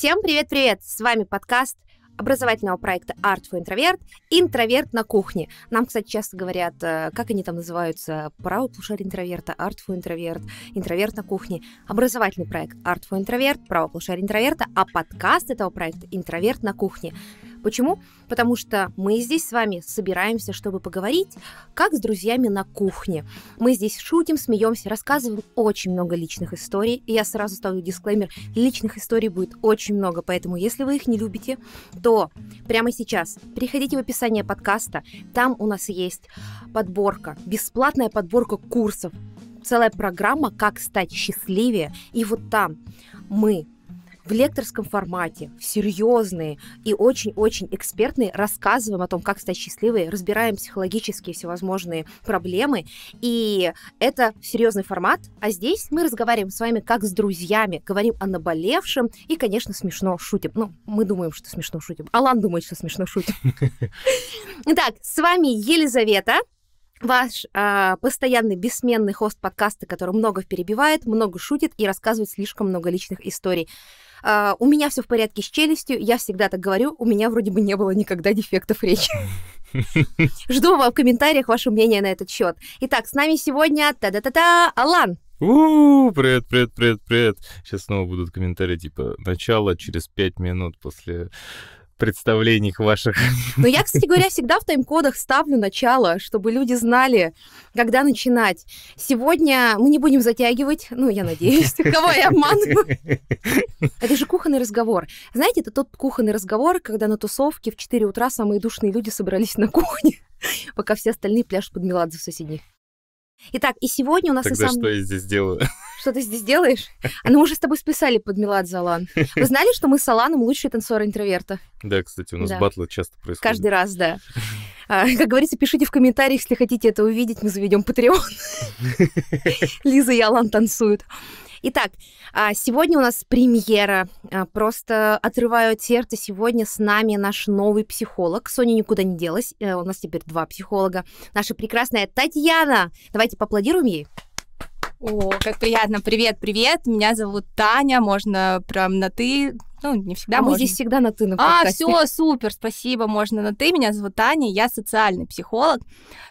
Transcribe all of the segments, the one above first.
Всем привет-привет! С вами подкаст образовательного проекта Art for Introvert «Интроверт на кухне». Нам, кстати, часто говорят, э, как они там называются, «Право полушарие интроверта», «Art for Introvert», «Интроверт на кухне». Образовательный проект Art for Introvert, «Право полушарие интроверта», а подкаст этого проекта «Интроверт на кухне». Почему? Потому что мы здесь с вами собираемся, чтобы поговорить, как с друзьями на кухне. Мы здесь шутим, смеемся, рассказываем очень много личных историй. И я сразу ставлю дисклеймер, личных историй будет очень много, поэтому если вы их не любите, то прямо сейчас переходите в описание подкаста, там у нас есть подборка, бесплатная подборка курсов, целая программа «Как стать счастливее». И вот там мы в лекторском формате, в серьезные и очень-очень экспертные, рассказываем о том, как стать счастливой, разбираем психологические всевозможные проблемы. И это серьезный формат. А здесь мы разговариваем с вами как с друзьями, говорим о наболевшем и, конечно, смешно шутим. Ну, мы думаем, что смешно шутим. Алан думает, что смешно шутим. Итак, с вами Елизавета ваш э, постоянный бессменный хост подкаста, который много перебивает, много шутит и рассказывает слишком много личных историй. «А, у меня все в порядке с челюстью, я всегда так говорю, у меня вроде бы не было никогда дефектов речи. Жду в комментариях ваше мнение на этот счет. Итак, с нами сегодня та-да-та-та Алан. У, привет, привет, привет, привет. Сейчас снова будут комментарии типа начало через пять минут после представлениях ваших. Но я, кстати говоря, всегда в тайм-кодах ставлю начало, чтобы люди знали, когда начинать. Сегодня мы не будем затягивать, ну, я надеюсь, кого я обманываю. Это же кухонный разговор. Знаете, это тот кухонный разговор, когда на тусовке в 4 утра самые душные люди собрались на кухне, пока все остальные пляж под Меладзе в соседних. Итак, и сегодня у нас Тогда на самом... что я здесь делаю? Что ты здесь делаешь? А ну, мы уже с тобой списали под Милад Залан. Вы знали, что мы с Аланом лучшие танцоры интроверта? Да, кстати, у нас да. батлы часто происходят. Каждый раз, да. А, как говорится, пишите в комментариях, если хотите это увидеть, мы заведем Патреон. Лиза и Алан танцуют. Итак, а, сегодня у нас премьера. А, просто отрываю от сердца. Сегодня с нами наш новый психолог. Соня никуда не делась. Э, у нас теперь два психолога. Наша прекрасная Татьяна. Давайте поаплодируем ей. О, как приятно. Привет, привет. Меня зовут Таня. Можно прям на ты ну, не всегда. А можно. мы здесь всегда на ты на а, подкасте. А, все, супер, спасибо, можно на ты. Меня зовут Таня, я социальный психолог.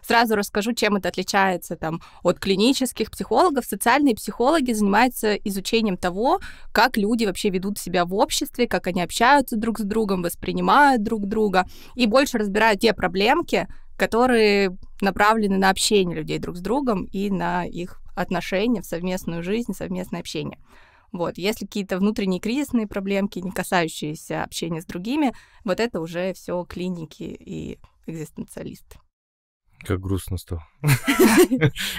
Сразу расскажу, чем это отличается там от клинических психологов. Социальные психологи занимаются изучением того, как люди вообще ведут себя в обществе, как они общаются друг с другом, воспринимают друг друга и больше разбирают те проблемки, которые направлены на общение людей друг с другом и на их отношения, в совместную жизнь, совместное общение. Вот, если какие-то внутренние кризисные проблемки, не касающиеся общения с другими, вот это уже все клиники и экзистенциалисты. Как грустно стало.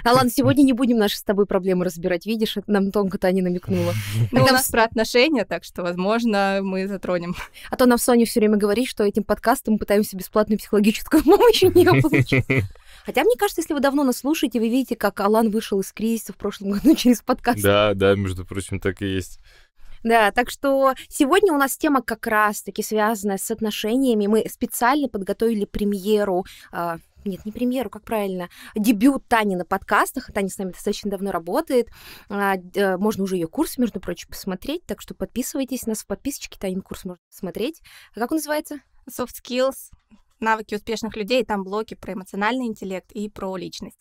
А сегодня не будем наши с тобой проблемы разбирать. Видишь, нам тонко то Таня намекнула. Ну, у нас про отношения, так что, возможно, мы затронем. А то нам Соня все время говорит, что этим подкастом мы пытаемся бесплатную психологическую помощь у нее получить. Хотя, мне кажется, если вы давно нас слушаете, вы видите, как Алан вышел из кризиса в прошлом году ну, через подкаст. Да, да, между прочим, так и есть. Да, так что сегодня у нас тема как раз-таки связанная с отношениями. Мы специально подготовили премьеру а, нет, не премьеру, как правильно, дебют Тани на подкастах. Таня с нами достаточно давно работает. А, э, можно уже ее курс, между прочим, посмотреть, так что подписывайтесь. У нас в подписочке Танин курс можно посмотреть. А как он называется? Soft Skills навыки успешных людей, там блоки про эмоциональный интеллект и про личность.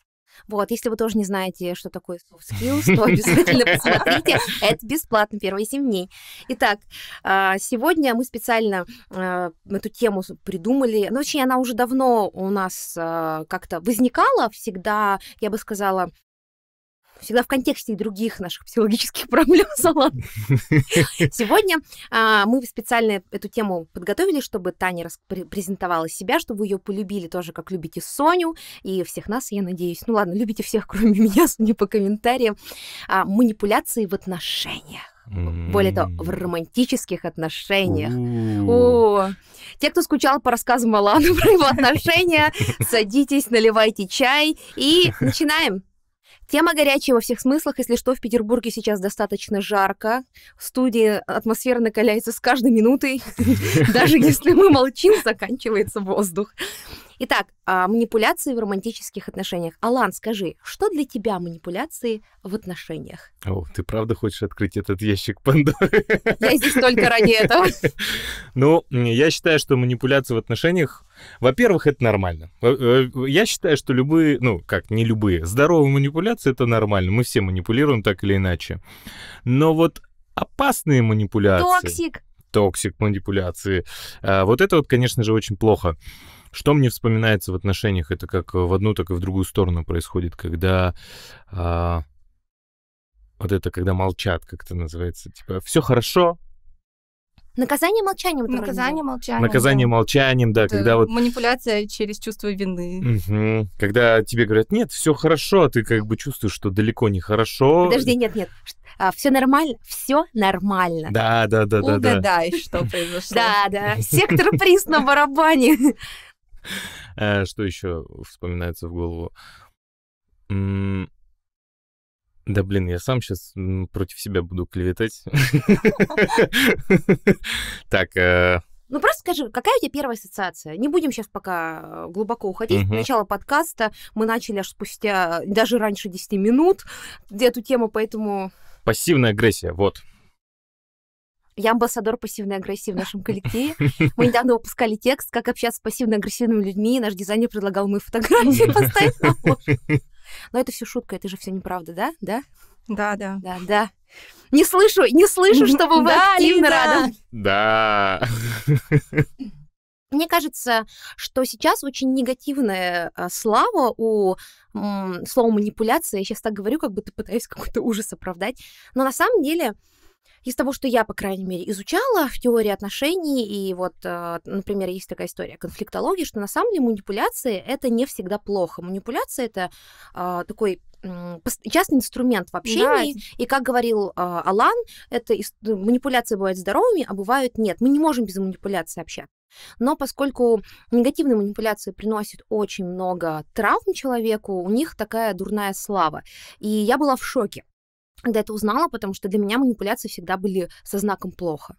Вот, если вы тоже не знаете, что такое soft skills, то обязательно посмотрите. Это бесплатно, первые 7 дней. Итак, а, сегодня мы специально а, эту тему придумали. Ну, точнее, она уже давно у нас а, как-то возникала всегда, я бы сказала, всегда в контексте других наших психологических проблем, салат. Сегодня а, мы специально эту тему подготовили, чтобы Таня презентовала себя, чтобы вы ее полюбили тоже, как любите Соню и всех нас, я надеюсь. Ну ладно, любите всех, кроме меня, не по комментариям. А, манипуляции в отношениях. Более того, в романтических отношениях. О, те, кто скучал по рассказам Алана про его отношения, садитесь, наливайте чай и начинаем. Тема горячая во всех смыслах. Если что, в Петербурге сейчас достаточно жарко. В студии атмосфера накаляется с каждой минутой. Даже если мы молчим, заканчивается воздух. Итак, а, манипуляции в романтических отношениях. Алан, скажи, что для тебя манипуляции в отношениях? О, ты правда хочешь открыть этот ящик Пандоры? Я здесь только ради этого. Ну, я считаю, что манипуляции в отношениях во-первых, это нормально. Э, я считаю, что любые, ну как, не любые, здоровые манипуляции это нормально. Мы все манипулируем так или иначе. Но вот опасные манипуляции... Токсик! Токсик манипуляции. А, вот это вот, конечно же, очень плохо. Что мне вспоминается в отношениях, это как в одну, так и в другую сторону происходит, когда а, вот это, когда молчат, как это называется, типа все хорошо. Наказание молчанием. Наказание молчанием. Наказание да. молчанием, да, это когда вот. Манипуляция через чувство вины. Угу. Когда тебе говорят, нет, все хорошо, а ты как бы чувствуешь, что далеко не хорошо. Подожди, нет, нет, а, все нормально, все нормально. Да, да, да, да. Угадай, да. что произошло. Да, да. Сектор приз на барабане. Э, что еще вспоминается в голову? Да, блин, я сам сейчас против себя буду клеветать. Так, э. ну просто скажи, какая у тебя первая ассоциация? Не будем сейчас пока э, глубоко уходить. Угу. Начало подкаста мы начали аж спустя даже раньше 10 минут эту тему, поэтому... Пассивная агрессия, вот. Я амбассадор пассивной агрессии в нашем коллективе. Мы недавно выпускали текст «Как общаться с пассивно-агрессивными людьми», и наш дизайнер предлагал мои фотографии поставить на Но это все шутка, это же все неправда, да? Да? Да, да. Да, да. Не слышу, не слышу, чтобы вы активно рады. Да. Мне кажется, что сейчас очень негативная а, слава у слова манипуляция. Я сейчас так говорю, как будто пытаюсь какой-то ужас оправдать. Но на самом деле из того, что я, по крайней мере, изучала в теории отношений, и вот, э, например, есть такая история конфликтологии, что на самом деле манипуляции — это не всегда плохо. Манипуляция — это а, такой частный инструмент в общении. Да. И как говорил э, Алан, это ист... Ну, манипуляции бывают здоровыми, а бывают нет. Мы не можем без манипуляции общаться. Но поскольку негативные манипуляции приносят очень много травм человеку, у них такая дурная слава. И я была в шоке когда это узнала, потому что для меня манипуляции всегда были со знаком плохо.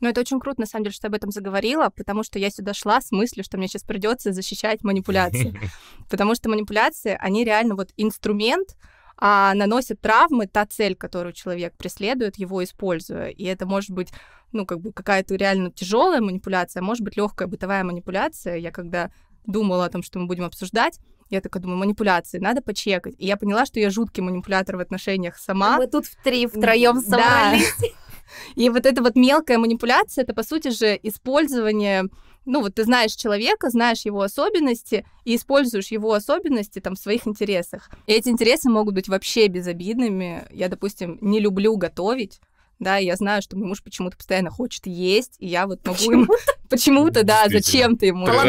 Но ну, это очень круто, на самом деле, что я об этом заговорила, потому что я сюда шла с мыслью, что мне сейчас придется защищать манипуляции. Потому что манипуляции, они реально вот инструмент, а наносят травмы та цель, которую человек преследует, его используя. И это может быть, ну, как бы какая-то реально тяжелая манипуляция, а может быть легкая бытовая манипуляция. Я когда думала о том, что мы будем обсуждать, я такая думаю, манипуляции, надо почекать. И я поняла, что я жуткий манипулятор в отношениях сама. Мы тут в три втроем собрались. Да. И вот эта вот мелкая манипуляция, это, по сути же, использование ну вот ты знаешь человека, знаешь его особенности и используешь его особенности там в своих интересах. И эти интересы могут быть вообще безобидными. Я, допустим, не люблю готовить, да, и я знаю, что мой муж почему-то постоянно хочет есть, и я вот могу почему? ему... Почему-то, да, зачем-то ему. Алан,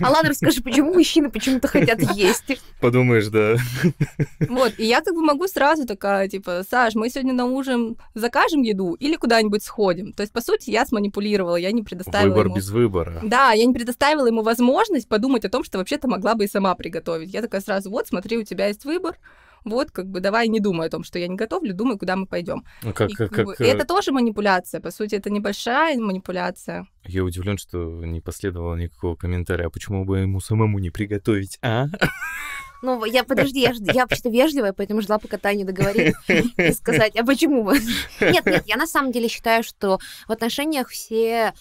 Алан, расскажи, почему мужчины почему-то хотят есть? Подумаешь, да. Вот, и я как бы могу сразу такая, типа, Саш, мы сегодня на ужин закажем еду или куда-нибудь сходим. То есть, по сути, я сманипулировала, я не предоставила Выбор ему... без выбора. Да, я не предоставила ему возможность подумать о том, что вообще-то могла бы и сама приготовить. Я такая сразу, вот, смотри, у тебя есть выбор, вот, как бы, давай не думай о том, что я не готовлю, думай, куда мы пойдем. Ну, как, и, как, как... Э, это тоже манипуляция, по сути, это небольшая манипуляция. Я удивлен, что не последовало никакого комментария, а почему бы ему самому не приготовить, а? Ну, я, подожди, я, я вообще-то вежливая, поэтому ждала, пока Таня договорит и сказать, а почему вы? Нет, нет, я на самом деле считаю, что в отношениях все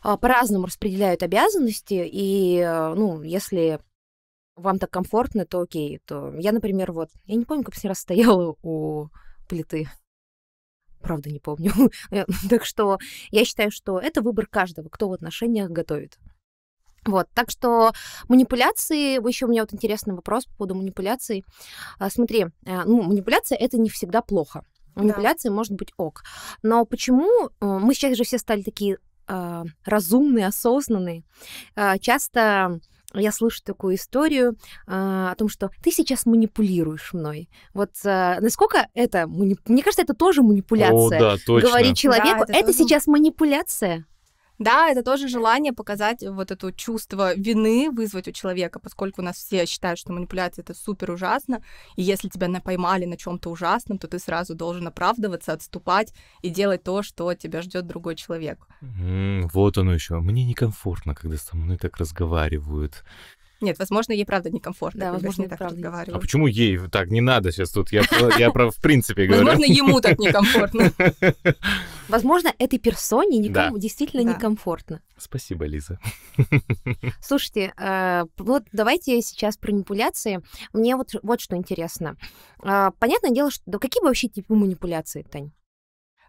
а, по-разному распределяют обязанности, и, э, ну, если вам так комфортно, то окей. То я, например, вот, я не помню, как с ней расстояла у плиты. Правда, не помню. Э, ну, так что я считаю, что это выбор каждого, кто в отношениях готовит. Вот, так что манипуляции, еще у меня вот интересный вопрос по поводу манипуляций. А, смотри, э, ну, манипуляция это не всегда плохо. Манипуляции да. может быть ок. Но почему э, мы сейчас же все стали такие а, разумные, осознанные, а, часто я слышу такую историю а, о том, что ты сейчас манипулируешь мной. Вот а, насколько это, мне кажется, это тоже манипуляция. О, да, точно. Говорит человеку, да, это, это тоже... сейчас манипуляция. Да, это тоже желание показать вот это чувство вины, вызвать у человека, поскольку у нас все считают, что манипуляция это супер ужасно, и если тебя поймали на чем-то ужасном, то ты сразу должен оправдываться, отступать и делать то, что тебя ждет другой человек. Mm, вот оно еще. Мне некомфортно, когда со мной так разговаривают. Нет, возможно, ей правда некомфортно. Да, возможно, не так разговариваю. А почему ей так не надо сейчас тут? Я, я про в принципе говорю. Возможно, ему так некомфортно. Возможно, этой персоне никому да. действительно да. некомфортно. Спасибо, Лиза. Слушайте, э, вот давайте сейчас про манипуляции. Мне вот, вот что интересно. Э, понятное дело, что да, какие вообще типы манипуляции, Тань?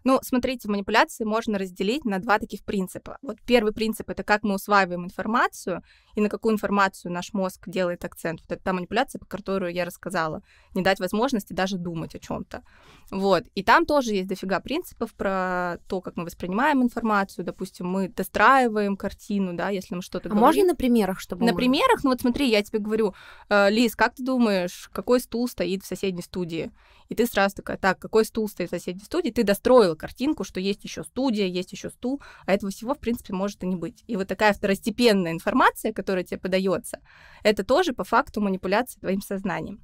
Ну, смотрите, манипуляции можно разделить на два таких принципа. Вот первый принцип — это как мы усваиваем информацию и на какую информацию наш мозг делает акцент. Вот это та манипуляция, про которую я рассказала. Не дать возможности даже думать о чем то Вот. И там тоже есть дофига принципов про то, как мы воспринимаем информацию. Допустим, мы достраиваем картину, да, если мы что-то а говорим. можно на примерах, чтобы... На примерах? Ну вот смотри, я тебе говорю, э, Лиз, как ты думаешь, какой стул стоит в соседней студии? И ты сразу такая, так, какой стул стоит в соседней студии? Ты достроил такую картинку, что есть еще студия, есть еще стул, а этого всего, в принципе, может и не быть. И вот такая второстепенная информация, которая тебе подается, это тоже по факту манипуляция твоим сознанием.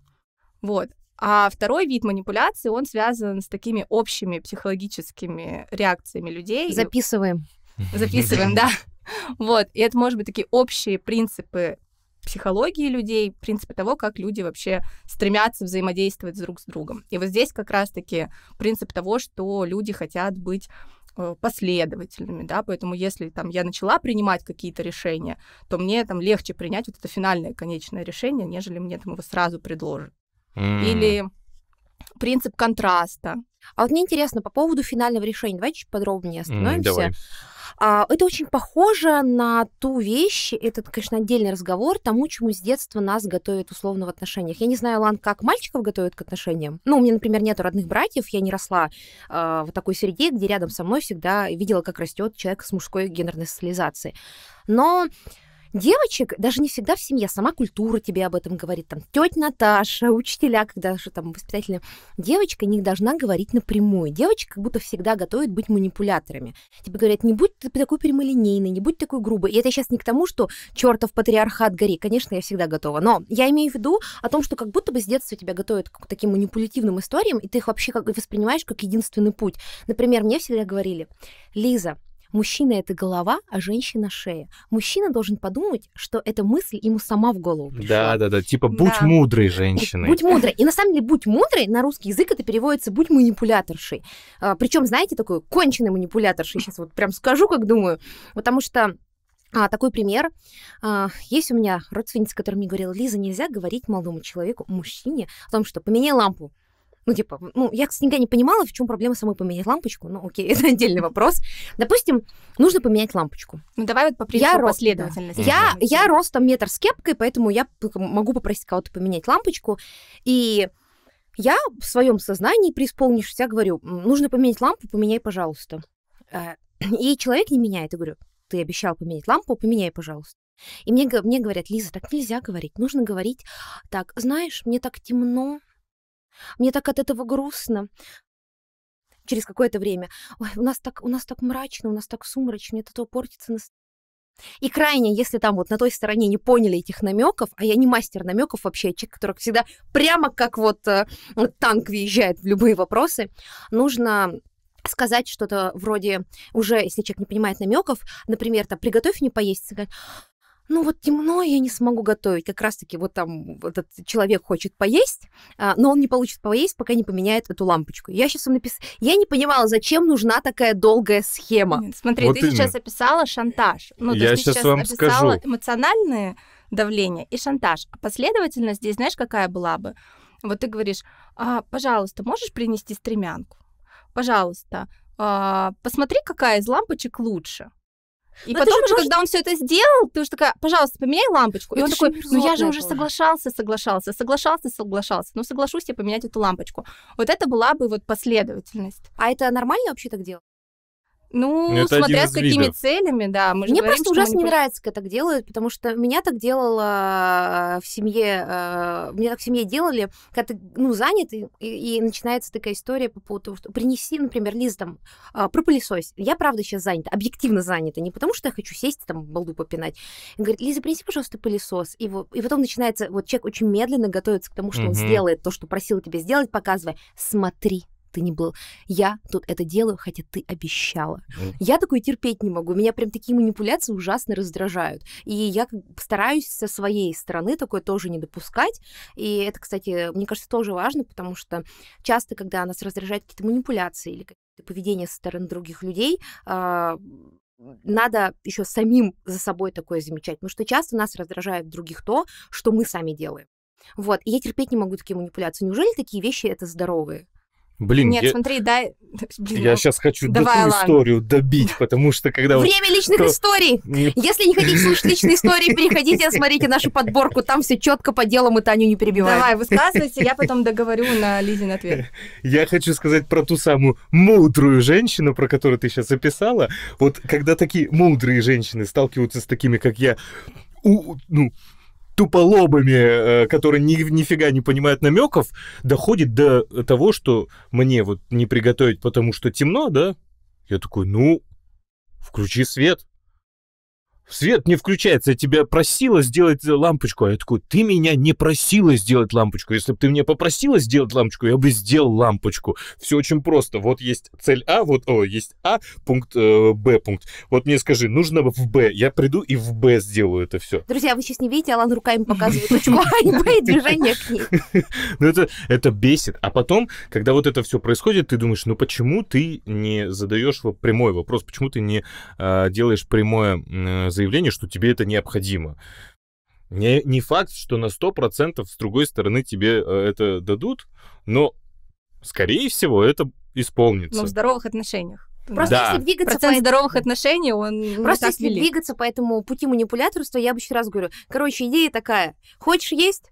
Вот. А второй вид манипуляции, он связан с такими общими психологическими реакциями людей. Записываем. Записываем, да. Вот, и это, может быть, такие общие принципы психологии людей, принципе того, как люди вообще стремятся взаимодействовать друг с другом. И вот здесь как раз-таки принцип того, что люди хотят быть э, последовательными, да, поэтому если там я начала принимать какие-то решения, то мне там легче принять вот это финальное конечное решение, нежели мне там его сразу предложат. Mm. Или принцип контраста. А вот мне интересно по поводу финального решения. Давайте чуть подробнее остановимся. Mm, давай. А, это очень похоже на ту вещь, этот конечно, отдельный разговор, тому, чему с детства нас готовят условно в отношениях. Я не знаю, Лан, как мальчиков готовят к отношениям. Ну, у меня, например, нет родных братьев, я не росла э, в такой среде, где рядом со мной всегда видела, как растет человек с мужской гендерной социализацией. Но девочек даже не всегда в семье, сама культура тебе об этом говорит, там, тетя Наташа, учителя, когда же там воспитательная девочка не должна говорить напрямую. Девочка как будто всегда готовит быть манипуляторами. Тебе типа говорят, не будь такой прямолинейной, не будь такой грубой. И это сейчас не к тому, что чертов патриархат гори, конечно, я всегда готова, но я имею в виду о том, что как будто бы с детства тебя готовят к таким манипулятивным историям, и ты их вообще как воспринимаешь как единственный путь. Например, мне всегда говорили, Лиза, Мужчина — это голова, а женщина — шея. Мужчина должен подумать, что эта мысль ему сама в голову пришла. Типа да, да, да, типа «будь да. мудрой женщиной». Будь, мудрой. И на самом деле «будь мудрой» на русский язык это переводится «будь манипуляторшей». А, причем, знаете, такой конченый манипуляторшей, сейчас вот прям скажу, как думаю, потому что а, такой пример. А, есть у меня родственница, которая мне говорила, Лиза, нельзя говорить молодому человеку, мужчине, о том, что поменяй лампу. Ну, типа, ну, я всегда не понимала, в чем проблема самой поменять лампочку. Ну, окей, это отдельный вопрос. Допустим, нужно поменять лампочку. Ну, давай вот по принципу я последовательности. Рост, да. Я, я ростом метр с кепкой, поэтому я могу попросить кого-то поменять лампочку. И я в своем сознании, преисполнившись, я говорю, нужно поменять лампу, поменяй, пожалуйста. Э, и человек не меняет. Я говорю, ты обещал поменять лампу, поменяй, пожалуйста. И мне, мне говорят, Лиза, так нельзя говорить, нужно говорить так, знаешь, мне так темно, мне так от этого грустно. Через какое-то время. Ой, у нас так, у нас так мрачно, у нас так сумрачно, мне это этого портится настроение. И крайне, если там вот на той стороне не поняли этих намеков, а я не мастер намеков вообще, а человек, который всегда прямо как вот э, танк въезжает в любые вопросы, нужно сказать что-то вроде уже, если человек не понимает намеков, например, там, приготовь мне поесть, сказать, ну вот темно, я не смогу готовить. Как раз-таки вот там этот человек хочет поесть, а, но он не получит поесть, пока не поменяет эту лампочку. Я сейчас вам написала... Я не понимала, зачем нужна такая долгая схема. Нет, смотри, вот ты именно. сейчас описала шантаж. Ну, я то сейчас сейчас вам описала скажу. эмоциональные давление и шантаж. А последовательность здесь, знаешь, какая была бы? Вот ты говоришь, а, пожалуйста, можешь принести стремянку? Пожалуйста, а, посмотри, какая из лампочек лучше. И Но ну, потом уже, должен... когда он все это сделал, ты уже такая, пожалуйста, поменяй лампочку. И он такой, ну я же уже соглашался, соглашался, соглашался, соглашался. Ну соглашусь я поменять эту лампочку. Вот это была бы вот последовательность. А это нормально вообще так делать? Ну, это смотря с какими видов. целями, да. Мы Мне говорим, просто ужасно не нравится, как так делают, потому что меня так делала э, в семье, э, меня так в семье делали, когда ты, ну, занят, и, и начинается такая история по поводу, что принеси, например, Лиза, там, а, пропылесось. Я, правда, сейчас занята, объективно занята, не потому что я хочу сесть, там, балду попинать. Он говорит, Лиза, принеси, пожалуйста, пылесос. И, вот, и потом начинается, вот человек очень медленно готовится к тому, что угу. он сделает то, что просил тебя сделать, показывая, смотри, ты не был. Я тут это делаю, хотя ты обещала. Я такое терпеть не могу. Меня прям такие манипуляции ужасно раздражают. И я стараюсь со своей стороны такое тоже не допускать. И это, кстати, мне кажется, тоже важно, потому что часто, когда нас раздражают какие-то манипуляции или какие-то поведение со стороны других людей, а, надо еще самим за собой такое замечать, потому что часто нас раздражает других то, что мы сами делаем. Вот, и я терпеть не могу такие манипуляции. Неужели такие вещи это здоровые? Блин, Нет, я... смотри, дай... Блин, я ну... сейчас хочу Давай, эту историю добить, потому что когда... Время личных Кто... историй! Не... Если не хотите слушать личные истории, переходите, смотрите нашу подборку, там все четко по делу, мы Таню не перебиваем. Давай, высказывайся, я потом договорю на Лизин ответ. Я хочу сказать про ту самую мудрую женщину, про которую ты сейчас описала. Вот когда такие мудрые женщины сталкиваются с такими, как я, у, ну, туполобами, э, которые ни, нифига не понимают намеков, доходит до того, что мне вот не приготовить, потому что темно, да? Я такой, ну, включи свет свет не включается, я тебя просила сделать лампочку. А я такой, ты меня не просила сделать лампочку. Если бы ты меня попросила сделать лампочку, я бы сделал лампочку. Все очень просто. Вот есть цель А, вот, о, есть А, пункт, э, Б пункт. Вот мне скажи, нужно в Б. Я приду и в Б сделаю это все. Друзья, вы сейчас не видите, Алан руками показывает точку А и Б и движение к ней. Ну это, это бесит. А потом, когда вот это все происходит, ты думаешь, ну почему ты не задаешь прямой вопрос, почему ты не э, делаешь прямое э, заявление, что тебе это необходимо. Не, не факт, что на 100% с другой стороны тебе э, это дадут, но, скорее всего, это исполнится. Но в здоровых отношениях. Просто да. если двигаться Процент по... здоровых отношений, он Просто если велик. двигаться по этому пути манипуляторства, я бы еще раз говорю, короче, идея такая, хочешь есть,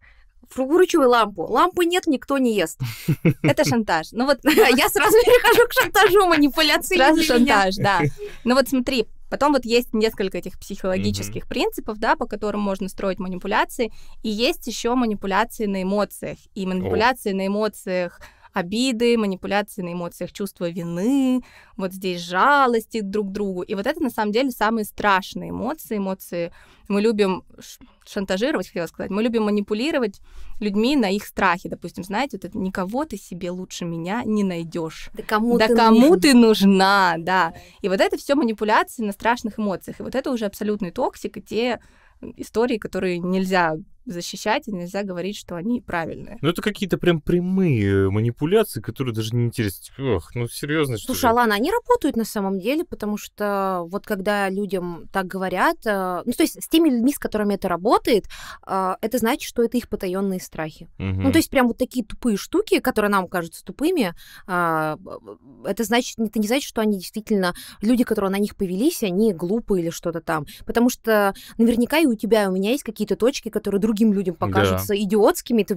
вручивай лампу. Лампы нет, никто не ест. Это шантаж. Ну вот я сразу перехожу к шантажу, манипуляции. Сразу шантаж, да. Ну вот смотри, Потом вот есть несколько этих психологических mm-hmm. принципов, да, по которым можно строить манипуляции. И есть еще манипуляции на эмоциях. И манипуляции oh. на эмоциях обиды, манипуляции на эмоциях чувство вины, вот здесь жалости друг к другу. И вот это на самом деле самые страшные эмоции. Эмоции мы любим шантажировать, хотела сказать, мы любим манипулировать людьми на их страхе. Допустим, знаете, вот это никого ты себе лучше меня не найдешь. Да кому, да ты, кому нужен? ты нужна, да. И вот это все манипуляции на страшных эмоциях. И вот это уже абсолютный токсик, и те истории, которые нельзя защищать, и нельзя говорить, что они правильные. Ну, это какие-то прям прямые манипуляции, которые даже не интересны. Типа, ох, ну, серьезно, что Слушай, Алана, они работают на самом деле, потому что вот когда людям так говорят, э, ну, то есть с теми людьми, с которыми это работает, э, это значит, что это их потаенные страхи. Угу. Ну, то есть прям вот такие тупые штуки, которые нам кажутся тупыми, э, это значит, это не значит, что они действительно, люди, которые на них повелись, они глупы или что-то там. Потому что наверняка и у тебя, и у меня есть какие-то точки, которые другим людям покажутся да. идиотскими, ты,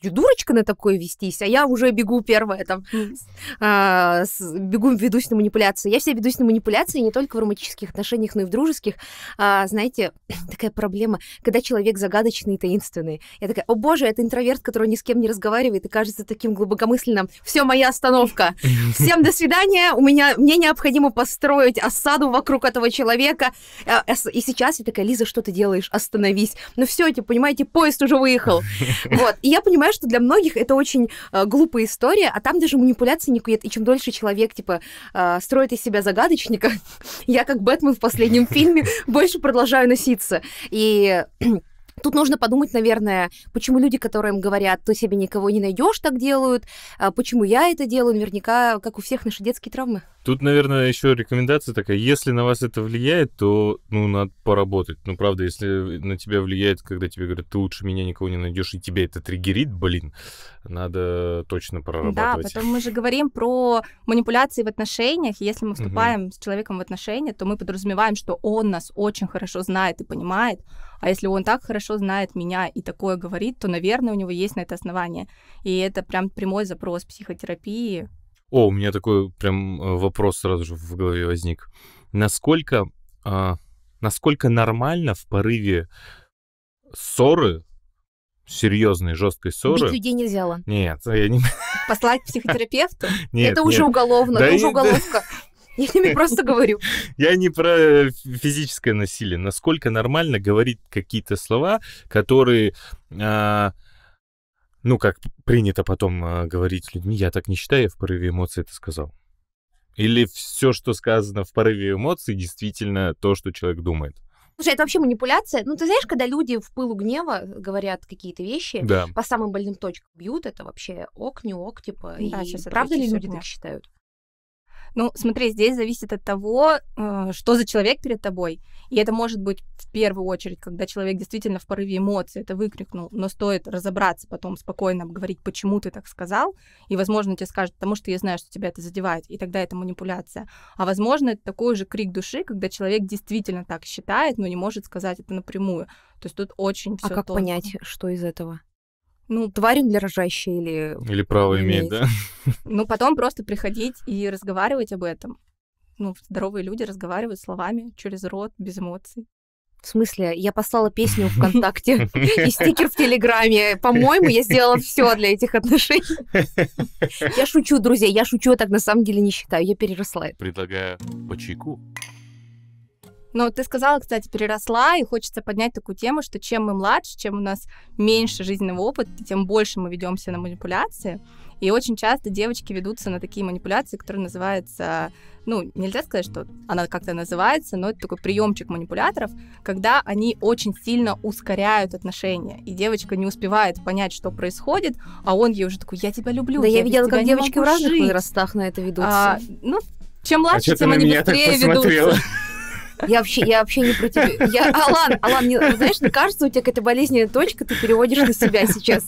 ты дурочка на такое вестись, а я уже бегу первая там, а, с, бегу, ведусь на манипуляции. Я все ведусь на манипуляции не только в романтических отношениях, но и в дружеских. А, знаете, такая проблема, когда человек загадочный и таинственный. Я такая, о боже, это интроверт, который ни с кем не разговаривает и кажется таким глубокомысленным. Все, моя остановка. Всем до свидания. У меня, мне необходимо построить осаду вокруг этого человека. А, а и сейчас я такая, Лиза, что ты делаешь? Остановись. Ну все, типа, понимаете, поезд уже выехал. Вот. И я понимаю, что для многих это очень э, глупая история, а там даже манипуляции никакой нет. И чем дольше человек, типа, э, строит из себя загадочника, я как Бэтмен в последнем фильме больше продолжаю носиться. И Тут нужно подумать, наверное, почему люди, которым говорят, ты себе никого не найдешь, так делают, а почему я это делаю, наверняка, как у всех наши детские травмы. Тут, наверное, еще рекомендация такая, если на вас это влияет, то, ну, надо поработать. Ну, правда, если на тебя влияет, когда тебе говорят, ты лучше меня никого не найдешь, и тебя это триггерит, блин, надо точно прорабатывать. Да, потом мы же говорим про манипуляции в отношениях. Если мы вступаем угу. с человеком в отношения, то мы подразумеваем, что он нас очень хорошо знает и понимает, а если он так хорошо знает меня и такое говорит, то, наверное, у него есть на это основание. И это прям прямой запрос психотерапии о, у меня такой прям э, вопрос сразу же в голове возник. Насколько, а, насколько нормально в порыве ссоры, серьезной, жесткой ссоры... Бить людей нельзя, Лан. Нет, а я не... Послать психотерапевта? Нет, Это нет. уже уголовно, да это уже уголовка. Я тебе просто говорю. Я не про э, физическое насилие. Насколько нормально говорить какие-то слова, которые... А, ну, как принято потом а, говорить с людьми, я так не считаю, я в порыве эмоций это сказал. Или все, что сказано в порыве эмоций, действительно то, что человек думает. Слушай, это вообще манипуляция. Ну, ты знаешь, когда люди в пылу гнева э, говорят какие-то вещи, да. по самым больным точкам бьют, это вообще ок, не ок, типа. Да, и правда ли люди так считают? Ну, смотри, здесь зависит от того, э, что за человек перед тобой. И это может быть в первую очередь, когда человек действительно в порыве эмоций это выкрикнул, но стоит разобраться потом, спокойно обговорить, почему ты так сказал, и, возможно, тебе скажут, потому что я знаю, что тебя это задевает, и тогда это манипуляция. А, возможно, это такой же крик души, когда человек действительно так считает, но не может сказать это напрямую. То есть тут очень все А как тонко. понять, что из этого? ну, тварь для рожащая или... Или право имеет, да? Ну, потом просто приходить и разговаривать об этом. Ну, здоровые люди разговаривают словами через рот, без эмоций. В смысле, я послала песню ВКонтакте и стикер в Телеграме. По-моему, я сделала все для этих отношений. Я шучу, друзья, я шучу, я так на самом деле не считаю. Я переросла Предлагаю по чайку. Но ты сказала, кстати, переросла, и хочется поднять такую тему, что чем мы младше, чем у нас меньше жизненного опыта, тем больше мы ведемся на манипуляции. И очень часто девочки ведутся на такие манипуляции, которые называются, ну, нельзя сказать, что она как-то называется, но это такой приемчик манипуляторов, когда они очень сильно ускоряют отношения, и девочка не успевает понять, что происходит, а он ей уже такой, я тебя люблю. Да, я, я видела, как девочки в разных жить. возрастах на это а, ведутся. А, ну, чем младше, а тем они быстрее ведутся. Я вообще, я вообще не про тебя. Я, Алан, Алан, не, знаешь, мне кажется, у тебя какая-то болезненная точка, ты переводишь на себя сейчас.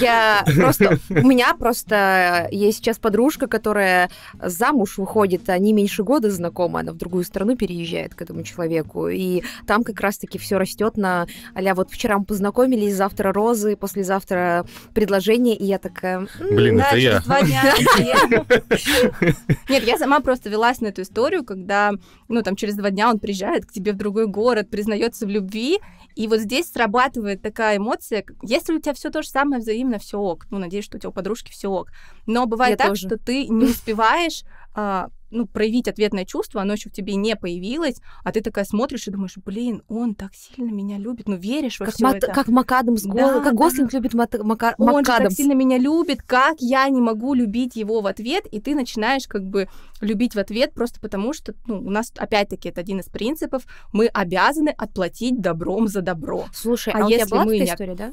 Я просто... У меня просто э, есть сейчас подружка, которая замуж выходит, они меньше года знакомы, она в другую страну переезжает к этому человеку, и там как раз-таки все растет на аля, вот вчера мы познакомились, завтра розы, послезавтра предложение, и я такая... Блин, да, это я. Нет, я сама просто велась на эту историю, когда, ну, там, через два дня дня он приезжает к тебе в другой город, признается в любви, и вот здесь срабатывает такая эмоция, если у тебя все то же самое взаимно, все ок. Ну, надеюсь, что у тебя у подружки все ок. Но бывает Я так, тоже. что ты не успеваешь а, ну, проявить ответное чувство, оно еще в тебе не появилось, а ты такая смотришь и думаешь, блин, он так сильно меня любит, ну, веришь во как все это. Как Макадам с да, как да. Гослинг любит Мат Мака Он Макадамс. же так сильно меня любит, как я не могу любить его в ответ, и ты начинаешь как бы любить в ответ просто потому, что, ну, у нас, опять-таки, это один из принципов, мы обязаны отплатить добром за добро. Слушай, а, а у если тебя была мы такая не... история, да?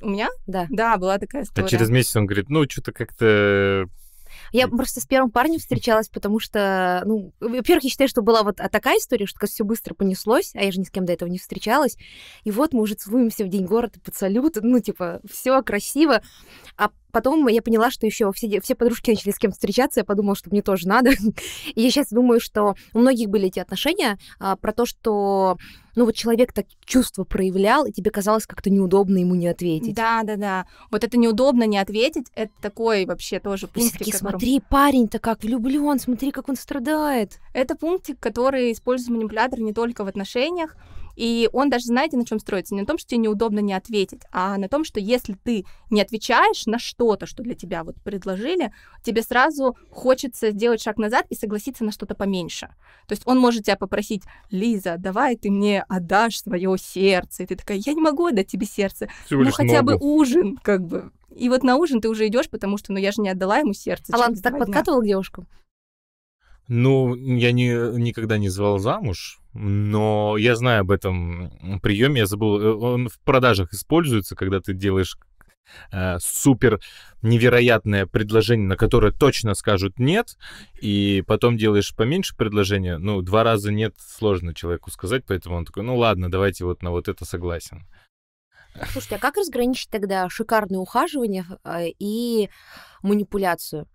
У меня? Да. Да, была такая а история. А через месяц он говорит, ну, что-то как-то я просто с первым парнем встречалась, потому что, ну, во-первых, я считаю, что была вот а, такая история, что все быстро понеслось, а я же ни с кем до этого не встречалась. И вот мы уже целуемся в день города под салют, ну, типа, все красиво. А потом я поняла, что еще все, все подружки начали с кем встречаться, я подумала, что мне тоже надо. И я сейчас думаю, что у многих были эти отношения а, про то, что ну вот человек так чувство проявлял, и тебе казалось как-то неудобно ему не ответить. Да, да, да. Вот это неудобно не ответить, это такой вообще тоже пункт. Такие, смотри, парень-то как влюблен, смотри, как он страдает. Это пункт, который использует манипулятор не только в отношениях, и он даже, знаете, на чем строится? Не на том, что тебе неудобно не ответить, а на том, что если ты не отвечаешь на что-то, что для тебя вот предложили, тебе сразу хочется сделать шаг назад и согласиться на что-то поменьше. То есть он может тебя попросить, Лиза, давай ты мне отдашь свое сердце. И ты такая, я не могу отдать тебе сердце. Всего ну хотя ногу. бы ужин, как бы. И вот на ужин ты уже идешь, потому что, ну, я же не отдала ему сердце. Алан, ты так подкатывал девушку? Ну, я не, никогда не звал замуж, но я знаю об этом приеме, я забыл, э, он в продажах используется, когда ты делаешь э, супер невероятное предложение, на которое точно скажут нет, и потом делаешь поменьше предложение. ну, два раза нет сложно человеку сказать, поэтому он такой, ну, ладно, давайте вот на вот это согласен. Слушайте, а как разграничить тогда шикарное ухаживание э, и манипуляцию?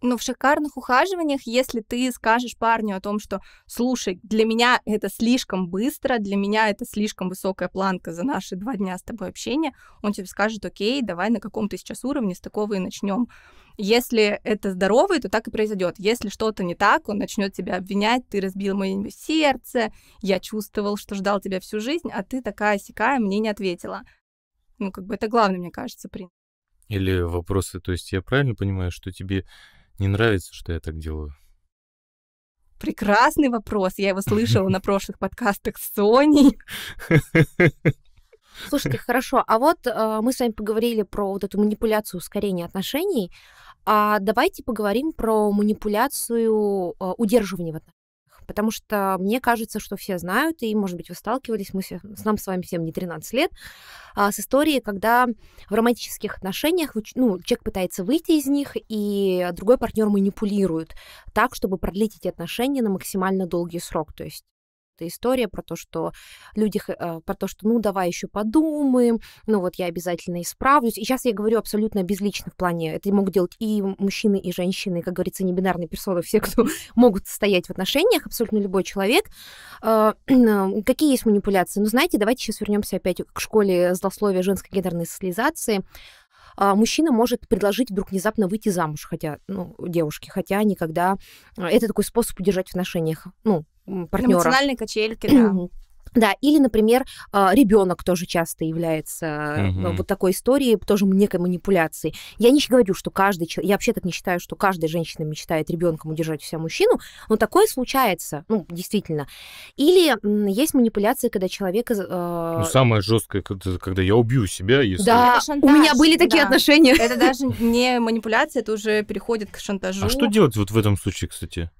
Но ну, в шикарных ухаживаниях, если ты скажешь парню о том, что, слушай, для меня это слишком быстро, для меня это слишком высокая планка за наши два дня с тобой общения, он тебе скажет, окей, давай на каком-то сейчас уровне с такого и начнем. Если это здоровый, то так и произойдет. Если что-то не так, он начнет тебя обвинять, ты разбил мое сердце, я чувствовал, что ждал тебя всю жизнь, а ты такая сякая мне не ответила. Ну, как бы это главное, мне кажется, принцип. Или вопросы, то есть я правильно понимаю, что тебе не нравится, что я так делаю. Прекрасный вопрос. Я его слышала на прошлых подкастах с Соней. Слушайте, хорошо. А вот э, мы с вами поговорили про вот эту манипуляцию ускорения отношений. А давайте поговорим про манипуляцию э, удерживания потому что мне кажется, что все знают, и, может быть, вы сталкивались, мы все, с нам с вами всем не 13 лет, а, с историей, когда в романтических отношениях ну, человек пытается выйти из них, и а, другой партнер манипулирует так, чтобы продлить эти отношения на максимально долгий срок. То есть эта история про то, что люди, э, про то, что ну давай еще подумаем, ну вот я обязательно исправлюсь. И сейчас я говорю абсолютно безлично в плане, это могут делать и мужчины, и женщины, как говорится, не бинарные персоны, все, кто могут состоять в отношениях, абсолютно любой человек. А, э, какие есть манипуляции? Ну, знаете, давайте сейчас вернемся опять к школе злословия женской гендерной социализации а, мужчина может предложить вдруг внезапно выйти замуж, хотя, ну, девушке, хотя никогда... Э, это такой способ удержать в отношениях, ну, партнера. Эмоциональные качельки, да. Да, или, например, а, ребенок тоже часто является угу. вот такой историей, тоже некой манипуляцией. Я не говорю, что каждый человек, я вообще так не считаю, что каждая женщина мечтает ребенком удержать у себя мужчину, но такое случается, ну, действительно. Или есть манипуляции, когда человек Э... Ну, а, самое жесткое, когда, когда я убью себя, если... Да, у меня были такие да. отношения. Это даже не манипуляция, это уже переходит к шантажу. А что делать вот в этом случае, кстати?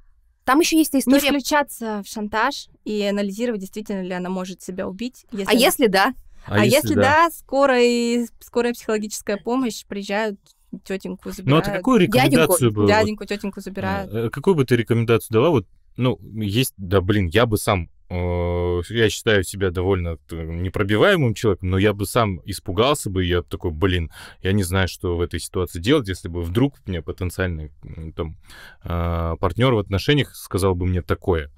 Там еще есть история... Не включаться в шантаж и анализировать, действительно ли она может себя убить. Если... А если да? А, а если, если да, да скорая, скорая психологическая помощь приезжают, тетеньку забирают. Ну, а ты какую рекомендацию дяденьку, бы... Дяденьку, вот, тетеньку забирают. Э, какую бы ты рекомендацию дала вот ну, есть, да, блин, я бы сам э, я считаю себя довольно э, непробиваемым человеком, но я бы сам испугался бы, я такой, блин, я не знаю, что в этой ситуации делать, если бы вдруг мне потенциальный там, а, партнер в отношениях сказал бы мне такое.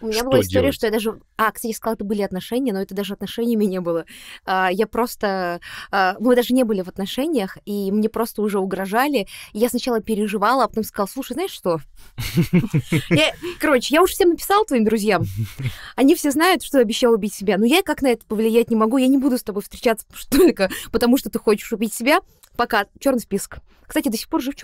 У меня что была история, делать? что я даже... А, кстати, я сказала, это были отношения, но это даже отношениями не было. А, я просто... А, мы даже не были в отношениях, и мне просто уже угрожали. я сначала переживала, а потом сказала, слушай, знаешь что? Короче, я уже всем написала твоим друзьям. Они все знают, что обещал убить себя. Но я как на это повлиять не могу. Я не буду с тобой встречаться только потому, что ты хочешь убить себя. Пока. Черный список. Кстати, до сих пор жив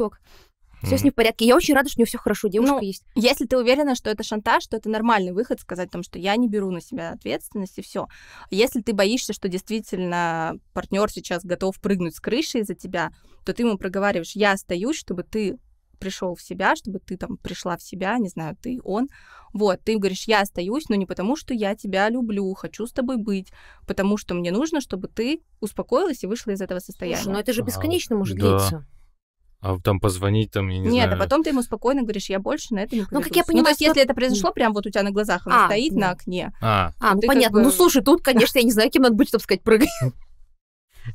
все с ним в порядке. Я очень рада, что у нее все хорошо, девушка ну, есть. Если ты уверена, что это шантаж, то это нормальный выход сказать там, что я не беру на себя ответственность и все. Если ты боишься, что действительно партнер сейчас готов прыгнуть с крыши из-за тебя, то ты ему проговариваешь, я остаюсь, чтобы ты пришел в себя, чтобы ты там пришла в себя, не знаю, ты, он. Вот, ты говоришь, я остаюсь, но не потому, что я тебя люблю, хочу с тобой быть, потому что мне нужно, чтобы ты успокоилась и вышла из этого ну состояния. Слушай, но это же бесконечно а, может да. длиться. А там позвонить, там, я не Нет, а знаю. а потом ты ему спокойно говоришь, я больше на это не приду. Ну, как я понимаю, ну, то есть, если это произошло прям вот у тебя на глазах, он а, стоит да. на окне. А, а, а ну, ну понятно. Ну, бы... Ну, слушай, тут, конечно, я не знаю, кем надо будет, чтобы сказать, прыгай.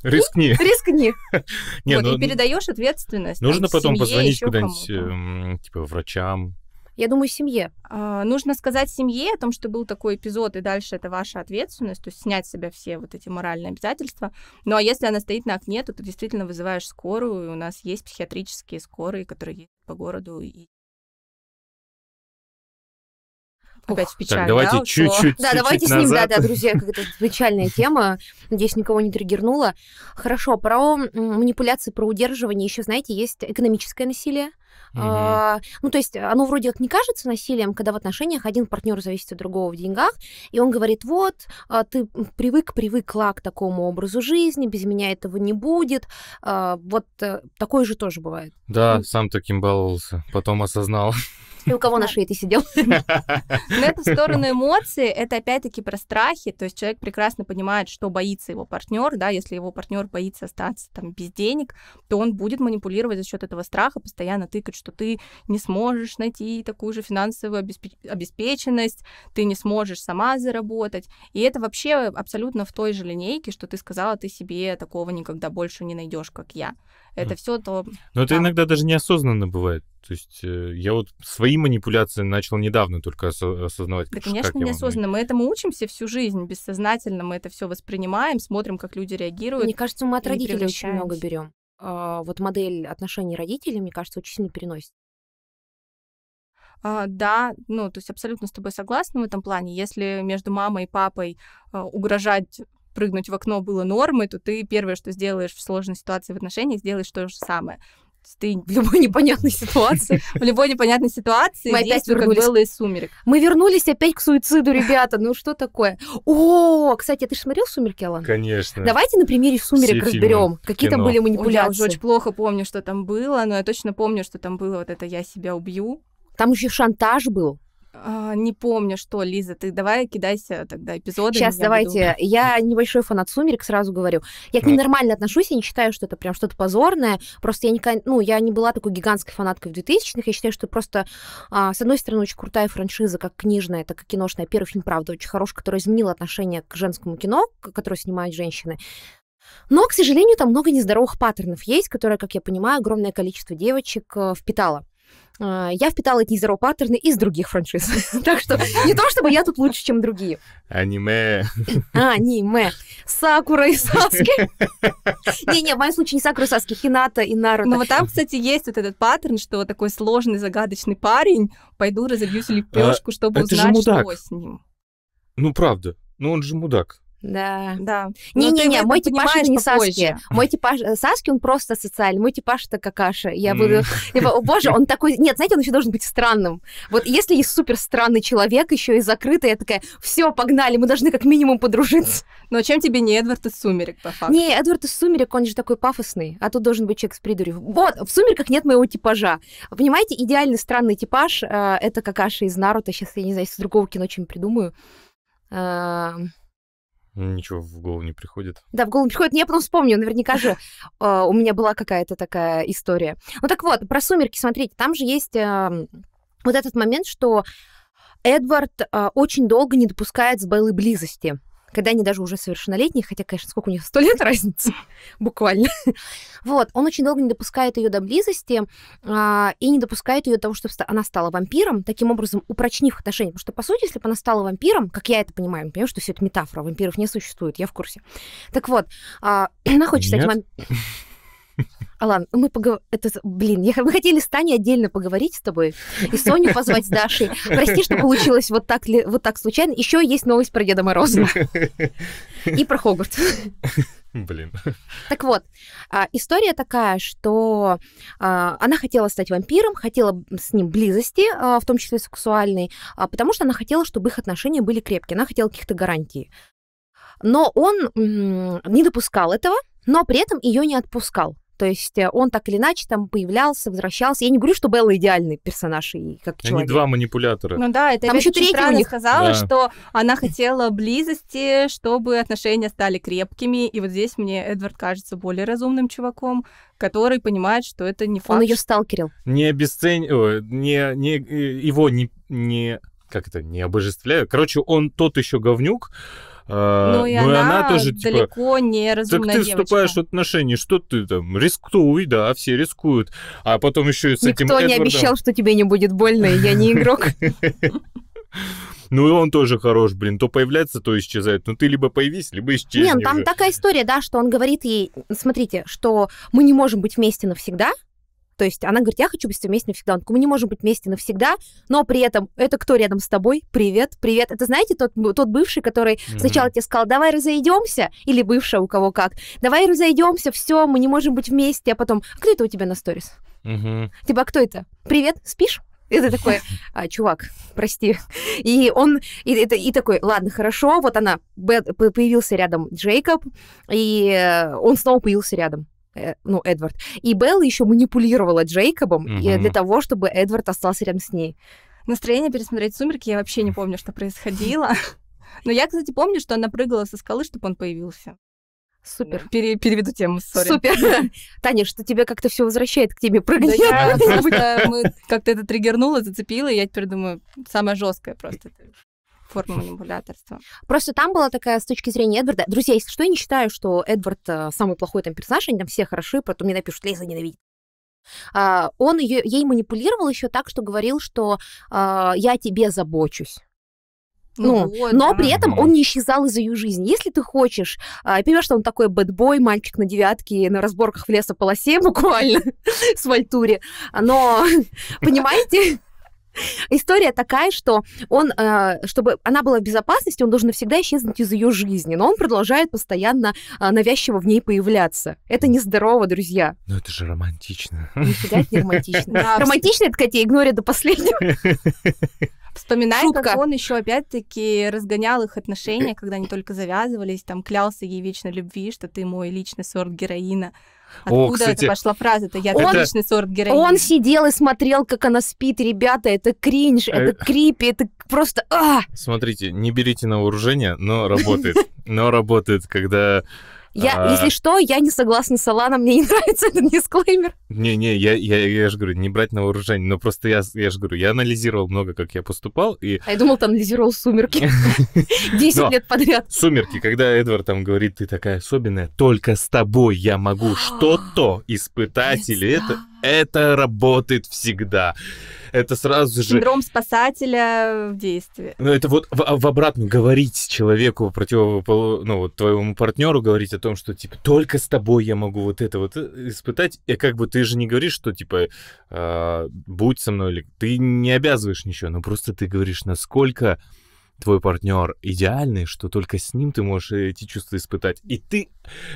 Рискни. Ну, рискни. Не, вот, ну, и передаешь ответственность. Нужно там, потом позвонить куда-нибудь, э, типа, врачам, я думаю, семье. А, нужно сказать семье о том, что был такой эпизод, и дальше это ваша ответственность, то есть снять с себя все вот эти моральные обязательства. Ну а если она стоит на окне, то ты действительно вызываешь скорую, и у нас есть психиатрические скорые, которые ездят по городу и опять в печаль. Так, давайте да, чуть-чуть. Да, давайте с ним, назад. да, да, друзья, какая-то печальная тема. Надеюсь, никого не триггернула. Хорошо, про манипуляции, про удерживание еще, знаете, есть экономическое насилие mm ну, то есть э, оно вроде как не кажется насилием, когда в отношениях один партнер зависит от другого в деньгах, и он говорит, вот, а, ты привык, привыкла к такому образу жизни, без меня этого не будет. А, вот э, такое же тоже бывает. Да, ну, сам таким баловался, потом осознал. И у кого на шее ты сидел? На эту сторону эмоций это опять-таки про страхи, то есть человек прекрасно понимает, что боится его партнер, да, если его партнер боится остаться там без денег, то он будет манипулировать за счет этого страха, постоянно тыкать, что ты не сможешь найти такую же финансовую обеспеченность, ты не сможешь сама заработать. И это вообще абсолютно в той же линейке, что ты сказала, ты себе такого никогда больше не найдешь, как я это mm. все то... Но это там... иногда даже неосознанно бывает. То есть э, я вот свои манипуляции начал недавно только осознавать. Да, конечно, неосознанно. Мы этому учимся всю жизнь, бессознательно. Мы это все воспринимаем, смотрим, как люди реагируют. Мне кажется, мы от родителей очень много берем. А, вот модель отношений родителей, мне кажется, очень сильно переносит. А, да, ну, то есть абсолютно с тобой согласна в этом плане. Если между мамой и папой а, угрожать прыгнуть в окно было нормой, то ты первое, что сделаешь в сложной ситуации в отношениях, сделаешь то же самое ты в любой непонятной ситуации. В любой непонятной ситуации мы опять вернулись. как было из «Сумерек». Мы вернулись опять к суициду, ребята. Ну что такое? О, кстати, а ты же смотрел «Сумерки», Алан? Конечно. Давайте на примере «Сумерек» разберем. Какие там были манипуляции. я уже очень плохо помню, что там было, но я точно помню, что там было вот это «Я себя убью». Там еще шантаж был. А, не помню, что, Лиза, ты давай кидайся тогда эпизодами. Сейчас, я давайте. Буду... Я небольшой фанат «Сумерек», сразу говорю. Я к ним нормально отношусь, я не считаю, что это прям что-то позорное. Просто я не, ну, я не была такой гигантской фанаткой в 2000-х. Я считаю, что просто, а, с одной стороны, очень крутая франшиза, как книжная, так и киношная. Первый фильм, правда, очень хороший, который изменил отношение к женскому кино, которое снимают женщины. Но, к сожалению, там много нездоровых паттернов есть, которые, как я понимаю, огромное количество девочек э, впитало. А, я впитала эти zero паттерны из других франшиз. так что не то, чтобы я тут лучше, чем другие. Аниме. А, аниме. Сакура и Саски. Не-не, в моем случае не Сакура и Саски, Хината и Наруто. Но ну, вот там, кстати, есть вот этот паттерн, что такой сложный, загадочный парень, пойду разобьюсь а, лепешку, чтобы узнать, что с ним. Ну, правда. Ну, он же мудак. Да. Да. Не-не-не, мой типаж не попозже. Саски. Мой типаж э, Саски, он просто социальный. Мой типаж это какаша. Я mm. буду... Типа, о боже, он такой... Нет, знаете, он еще должен быть странным. Вот если есть супер странный человек, еще и закрытый, я такая, все, погнали, мы должны как минимум подружиться. Но чем тебе не Эдвард из «Сумерек» по факту? Не, Эдвард из «Сумерек», он же такой пафосный, а тут должен быть человек с придурью. Вот, в «Сумерках» нет моего типажа. Понимаете, идеальный странный типаж э, это какаша из Наруто. Сейчас я не знаю, если другого кино чем придумаю. Э, Ничего в голову не приходит. Да, в голову не приходит. Я потом вспомню, наверняка же э, у меня была какая-то такая история. Ну так вот, про «Сумерки» смотрите, там же есть эм, вот этот момент, что Эдвард э, очень долго не допускает с Беллой близости когда они даже уже совершеннолетние, хотя, конечно, сколько у них, сто лет разницы, буквально. Вот, он очень долго не допускает ее до близости а, и не допускает ее того, чтобы она стала вампиром, таким образом упрочнив отношения. Потому что, по сути, если бы она стала вампиром, как я это понимаю, понимаю, что все это метафора, вампиров не существует, я в курсе. Так вот, а, она хочет стать вампиром. Алан, ну мы поговорим... Это... Блин, я... мы хотели с Таней отдельно поговорить с тобой и Соню позвать с Дашей. Прости, что получилось вот так, ли... вот так случайно. Еще есть новость про Деда Мороза. И про Хогвартс. Блин. Так вот, а, история такая, что а, она хотела стать вампиром, хотела с ним близости, а, в том числе сексуальной, потому что она хотела, чтобы их отношения были крепкие. Она хотела каких-то гарантий. Но он не допускал этого, но при этом ее не отпускал. То есть э, он так или иначе там появлялся, возвращался. Я не говорю, что Белла идеальный персонаж и как Они человек. Они два манипулятора. Ну да, это там еще третья у них. сказала, да. что она хотела близости, чтобы отношения стали крепкими. И вот здесь мне Эдвард кажется более разумным чуваком, который понимает, что это не факт. Он ее сталкерил. Не обесцениваю, не, не, э, его не, не как это, не обожествляю. Короче, он тот еще говнюк, а, Но ну, ну, и, она, она тоже типа, далеко типа, не разумная Так ты девочка. вступаешь в отношения, что ты там, рискуй, да, все рискуют. А потом еще и с Никто этим Никто не Эдвардом... обещал, что тебе не будет больно, и я не игрок. Ну и он тоже хорош, блин, то появляется, то исчезает. Ну ты либо появись, либо исчезнешь. Нет, ну, там такая история, да, что он говорит ей, смотрите, что мы не можем быть вместе навсегда, то есть она говорит, я хочу быть с тобой вместе навсегда. Он такой, мы не можем быть вместе навсегда, но при этом это кто рядом с тобой? Привет, привет. Это, знаете, тот, тот бывший, который mm-hmm. сначала тебе сказал, давай разойдемся, или бывшая у кого как, давай разойдемся, все, мы не можем быть вместе, а потом, а кто это у тебя на сторис? Mm-hmm. Типа, а кто это? Привет, спишь? Это такой, а, чувак, прости. И он, и, это, и такой, ладно, хорошо, вот она, появился рядом Джейкоб, и э, он снова появился рядом э, ну, Эдвард. И Белла еще манипулировала Джейкобом угу. для того, чтобы Эдвард остался рядом с ней. Настроение пересмотреть «Сумерки» я вообще не помню, что происходило. Но я, кстати, помню, что она прыгала со скалы, чтобы он появился. Супер. Пере переведу тему, сори. Супер. Таня, что тебя как-то все возвращает к тебе прыгать. Да я, мы как-то это триггернуло, зацепило, и я теперь думаю, самое жесткое просто форма хм. манипуляторства. Просто там была такая с точки зрения Эдварда. Друзья, если что, я не считаю, что Эдвард э, самый плохой там персонаж, они там все хороши, потом мне напишут, Лиза ненавидит. А, он ее, ей манипулировал еще так, что говорил, что а, я тебе забочусь. Ну, вот, но да. при этом он не исчезал из ее жизни. Если ты хочешь, а, я понимаю, что он такой бэтбой, мальчик на девятке, на разборках в лесополосе буквально, с вальтуре, но, понимаете, История такая, что он, э, чтобы она была в безопасности, он должен навсегда исчезнуть из ее жизни, но он продолжает постоянно э, навязчиво в ней появляться. Это нездорово, друзья. Ну это же романтично. Нифига не романтично. Романтично это, Катя, игнорит до последнего. Вспоминай, как он еще опять-таки разгонял их отношения, когда они только завязывались, там клялся ей вечно любви, что ты мой личный сорт героина. Откуда О, кстати, это пошла фраза Это Я он, отличный сорт героини. Он сидел и смотрел, как она спит. Ребята, это кринж, э, это крипи, это просто... А! Смотрите, не берите на вооружение, но работает. Но работает, когда я, а... Если что, я не согласна с Аланом, мне не нравится этот дисклеймер. Не-не, я, я, я же говорю, не брать на вооружение, но просто я, я же говорю, я анализировал много, как я поступал, и... А я думал, там анализировал «Сумерки». Десять лет подряд. «Сумерки», когда Эдвард там говорит, ты такая особенная, только с тобой я могу что-то испытать или это это работает всегда. Это сразу же... Синдром спасателя в действии. Ну, это вот в, в обратную говорить человеку, противополу... ну, вот твоему партнеру говорить о том, что, типа, только с тобой я могу вот это вот э, испытать. И как бы ты же не говоришь, что, типа, э, будь со мной, или ты не обязываешь ничего, но просто ты говоришь, насколько твой партнер идеальный, что только с ним ты можешь эти чувства испытать. И ты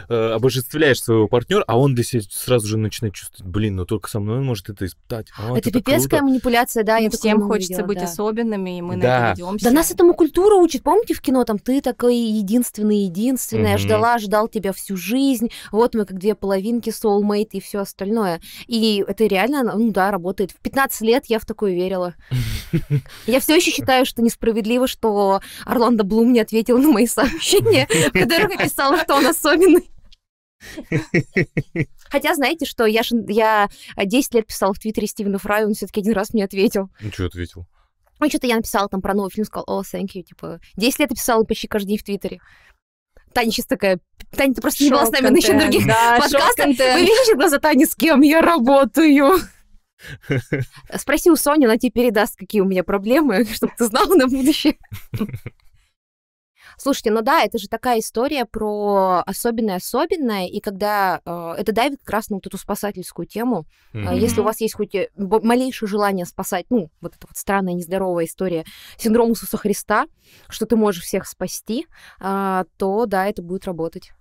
э, обожествляешь своего партнера, а он для себя сразу же начинает чувствовать, блин, но ну только со мной он может это испытать. А, это, это пипецкая круто. манипуляция, да, и всем хочется видела, быть да. особенными, и мы да. на это ведемся. Да нас этому культура учит. Помните в кино, там ты такой единственный, единственная, mm-hmm. ждала, ждал тебя всю жизнь, вот мы как две половинки, soulmate и все остальное. И это реально, ну да, работает. В 15 лет я в такое верила. Я все еще считаю, что несправедливо, что что Орландо Блум не ответил на мои сообщения, в которых я писала, что он особенный. Хотя, знаете что, я, я 10 лет писала в Твиттере Стивену Фраю, он все-таки один раз мне ответил. Ну, что ответил? Ну, что-то я написала там про новый фильм, сказал, о, thank you, типа, 10 лет писала почти каждый день в Твиттере. Таня сейчас такая, Таня, ты просто шок не была с нами контент. на еще других да, подкастах. Вы видите глаза Тани, с кем я работаю? Спроси у Сони, она тебе передаст, какие у меня проблемы, чтобы ты знал на будущее. Слушайте, ну да, это же такая история про особенное-особенное, и когда э, это давит как раз на вот эту спасательскую тему. Mm-hmm. Если у вас есть хоть э, малейшее желание спасать, ну, вот эта вот странная, нездоровая история синдром Иисуса Христа, что ты можешь всех спасти, э, то да, это будет работать.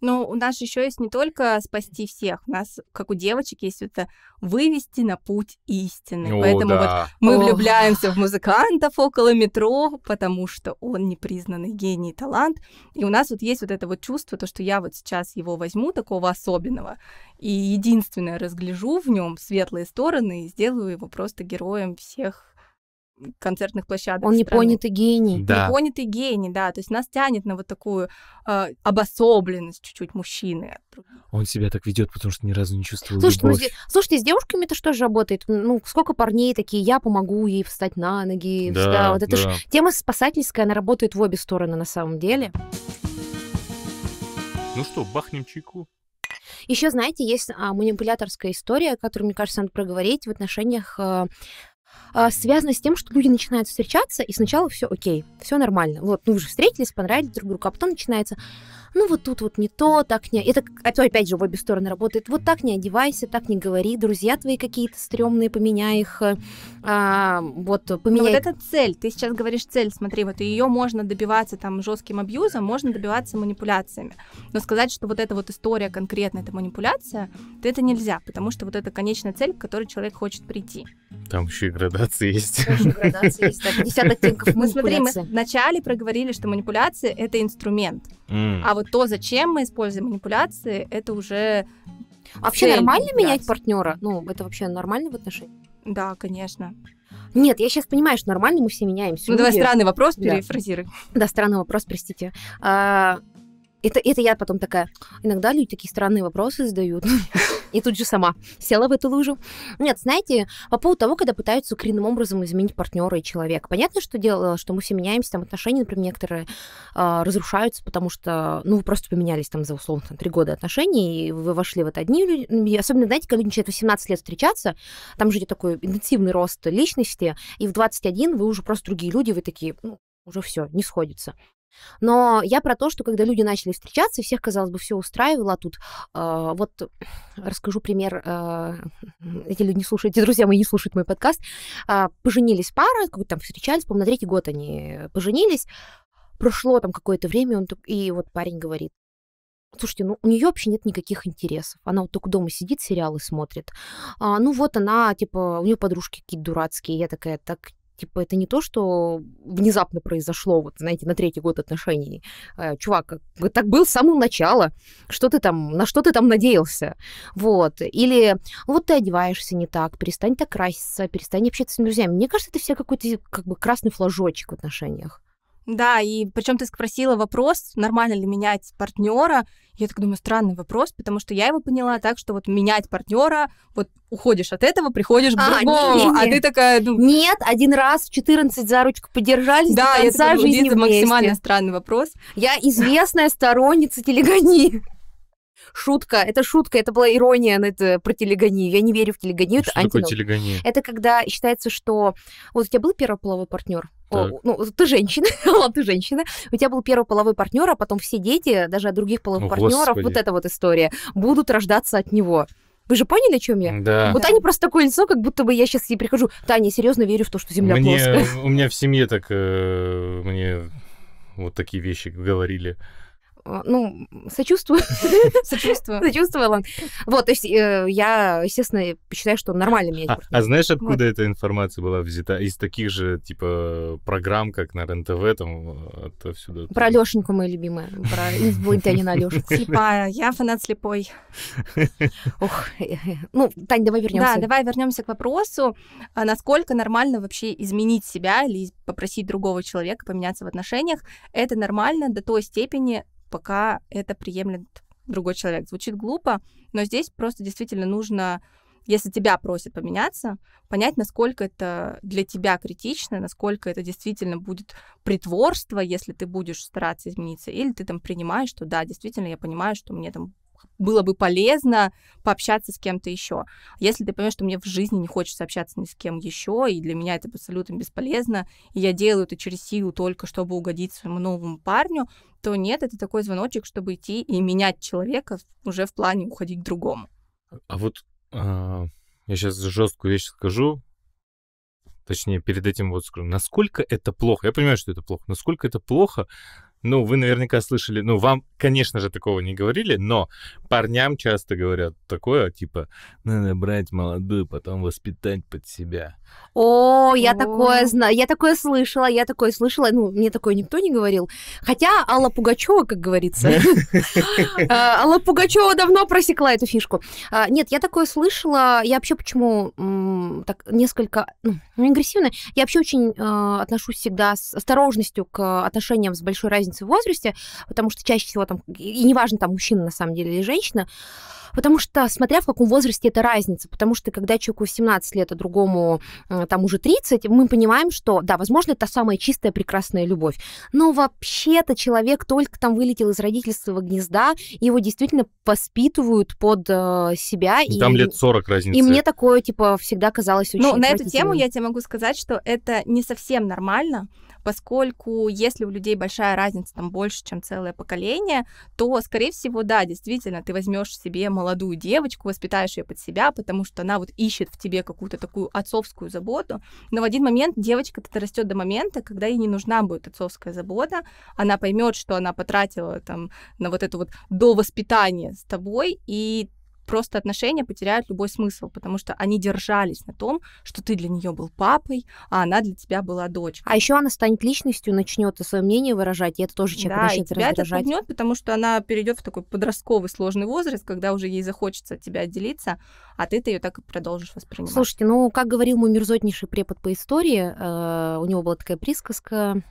Но ну, у нас же еще есть не только спасти всех, у нас, как у девочек, есть это вывести на путь истины. О, Поэтому да. вот мы О. влюбляемся в музыкантов около метро, потому что он непризнанный гений и талант. И у нас вот есть вот это вот чувство, то, что я вот сейчас его возьму, такого особенного, и единственное разгляжу в нем светлые стороны и сделаю его просто героем всех концертных площадок. Он не понятый гений. Да. Не понятый гений, да. То есть нас тянет на вот такую э, обособленность чуть-чуть мужчины. Он себя так ведет, потому что ни разу не чувствовал слушайте, ну, любовь. Ну, слушайте, с девушками это что же работает? Ну, сколько парней такие, я помогу ей встать на ноги. Да, встать. Вот это да. же тема спасательская, она работает в обе стороны на самом деле. Ну что, бахнем чайку? Еще, знаете, есть а, манипуляторская история, которую, мне кажется, надо проговорить в отношениях а, а, связано с тем, что люди начинают встречаться, и сначала все окей, все нормально. Вот, ну, вы же встретились, понравились друг другу, а потом начинается, ну вот тут вот не то, так не... Это а опять же в обе стороны работает. Вот так не одевайся, так не говори, друзья твои какие-то стрёмные, поменяй их, э, а, вот ну, поменяй... Но вот это цель, ты сейчас говоришь цель, смотри, вот ее можно добиваться там жестким абьюзом, можно добиваться манипуляциями. Но сказать, что вот эта вот история конкретно, это манипуляция, то это нельзя, потому что вот это конечная цель, к которой человек хочет прийти. Там еще и градации есть. Там еще градации есть, так, 50 оттенков Мы ну, смотри, мы вначале проговорили, что манипуляция — это инструмент. А вот то, зачем мы используем манипуляции, это уже... Вообще нормально менять партнера? Ну, это вообще нормально в отношениях? Да, конечно. Нет, я сейчас понимаю, что нормально мы все меняемся. Ну, давай странный вопрос перефразируй. Да. странный вопрос, простите. А, это, это я потом такая, иногда люди такие странные вопросы задают. И тут же сама села в эту лужу. Нет, знаете, по поводу того, когда пытаются коренным образом изменить партнера и человека. Понятно, что дело, что мы все меняемся, там отношения, например, некоторые а, разрушаются, потому что, ну, вы просто поменялись там за условно три года отношений, и вы вошли вот одни люди. Ну, особенно, знаете, когда люди начинают 18 лет встречаться, там же идет такой интенсивный рост личности, и в 21 вы уже просто другие люди, вы такие, ну, уже все, не сходится. Но я про то, что когда люди начали встречаться, всех, казалось бы, все устраивало, а тут э, вот расскажу пример. Э, эти люди не слушают, эти друзья мои не слушают мой подкаст. Э, поженились пара, как то там встречались, по-моему, на третий год они поженились. Прошло там какое-то время, он, и вот парень говорит, Слушайте, ну у нее вообще нет никаких интересов. Она вот только дома сидит, сериалы смотрит. А, ну вот она, типа, у нее подружки какие-то дурацкие. Я такая, так Типа, это не то, что внезапно произошло, вот, знаете, на третий год отношений. Э, чувак, так был с самого начала. Что ты там, на что ты там надеялся? Вот. Или вот ты одеваешься не так, перестань так краситься, перестань общаться с друзьями. Мне кажется, это все какой-то как бы красный флажочек в отношениях. Да, и причем ты спросила вопрос, нормально ли менять партнера. Я так думаю, странный вопрос, потому что я его поняла так, что вот менять партнера, вот уходишь от этого, приходишь а, другому, а не, не, не. а ты такая... Ну... Нет, один раз в 14 за ручку подержались, да, до конца я такая, ну, жизни Лиза, максимально странный вопрос. Я известная сторонница телегонии. Шутка, это шутка, это была ирония на это про телегонию. Я не верю в телегонию. Что это такое антинаука. телегония? Это когда считается, что вот у тебя был первый половой партнер, О, ну, ты женщина, ладно, ты женщина. У тебя был первый половой партнер, а потом все дети, даже от других половых О, партнеров, господи. вот эта вот история, будут рождаться от него. Вы же поняли, о чем я? Да. Вот Таня просто такое лицо, как будто бы я сейчас ей прихожу. Таня, серьезно верю в то, что Земля мне, плоская. У меня в семье так э, мне вот такие вещи говорили. А, ну, сочувствую. Сочувствую. Сочувствовала. Вот, то есть э, я, естественно, считаю, что нормально а, меня. А знаешь, откуда эта информация была взята? Из таких же, типа, программ, как на РЕН-ТВ, там, а, отсюда. Про Лешеньку, моя любимая. Про инопланетянина Лешеньку, Слепая. Я фанат слепой. Ох, э, э, ну, Тань, давай вернемся. Да, давай вернемся к вопросу, насколько нормально вообще изменить себя или попросить другого человека поменяться в отношениях. Это нормально до той степени, пока это приемлет другой человек. Звучит глупо, но здесь просто действительно нужно, если тебя просят поменяться, понять, насколько это для тебя критично, насколько это действительно будет притворство, если ты будешь стараться измениться, или ты там принимаешь, что да, действительно, я понимаю, что мне там было бы полезно пообщаться с кем-то еще. Если ты понимаешь, что мне в жизни не хочется общаться ни с кем еще, и для меня это абсолютно бесполезно, и я делаю это через силу только, чтобы угодить своему новому парню, то нет, это такой звоночек, чтобы идти и менять человека уже в плане уходить к другому. А вот а, я сейчас жесткую вещь скажу, точнее, перед этим вот скажу, насколько это плохо, я понимаю, что это плохо, насколько это плохо ну, вы наверняка слышали, ну, вам, конечно же, такого не говорили, но парням часто говорят такое, типа, надо брать молодую, потом воспитать под себя. О, я О. такое знаю, я такое слышала, я такое слышала, ну, мне такое никто не говорил. Хотя Алла Пугачева, как говорится, э, Алла Пугачева давно просекла эту фишку. А, нет, я такое слышала, я вообще почему так несколько, ну, агрессивно, я вообще очень э, отношусь всегда с осторожностью к отношениям с большой разницей разницы в возрасте, потому что чаще всего там, и неважно, там мужчина на самом деле или женщина, потому что смотря в каком возрасте это разница, потому что когда человеку 17 лет, а другому э, там уже 30, мы понимаем, что, да, возможно, это самая чистая, прекрасная любовь, но вообще-то человек только там вылетел из родительского гнезда, его действительно воспитывают под э, себя. Ну, и Там и, лет 40 разница. И мне такое, типа, всегда казалось ну, очень Ну, на эту тему я тебе могу сказать, что это не совсем нормально, поскольку если у людей большая разница, там больше, чем целое поколение, то, скорее всего, да, действительно, ты возьмешь себе молодую девочку, воспитаешь ее под себя, потому что она вот ищет в тебе какую-то такую отцовскую заботу, но в один момент девочка это растет до момента, когда ей не нужна будет отцовская забота, она поймет, что она потратила там на вот это вот до воспитания с тобой, и просто отношения потеряют любой смысл, потому что они держались на том, что ты для нее был папой, а она для тебя была дочь. А еще она станет личностью, начнет свое мнение выражать, и это тоже человек да, начнет и тебя раздражать. это пугнет, потому что она перейдет в такой подростковый сложный возраст, когда уже ей захочется от тебя отделиться, а ты это ее так и продолжишь воспринимать. Слушайте, ну, как говорил мой мерзотнейший препод по истории, э, у него была такая присказка,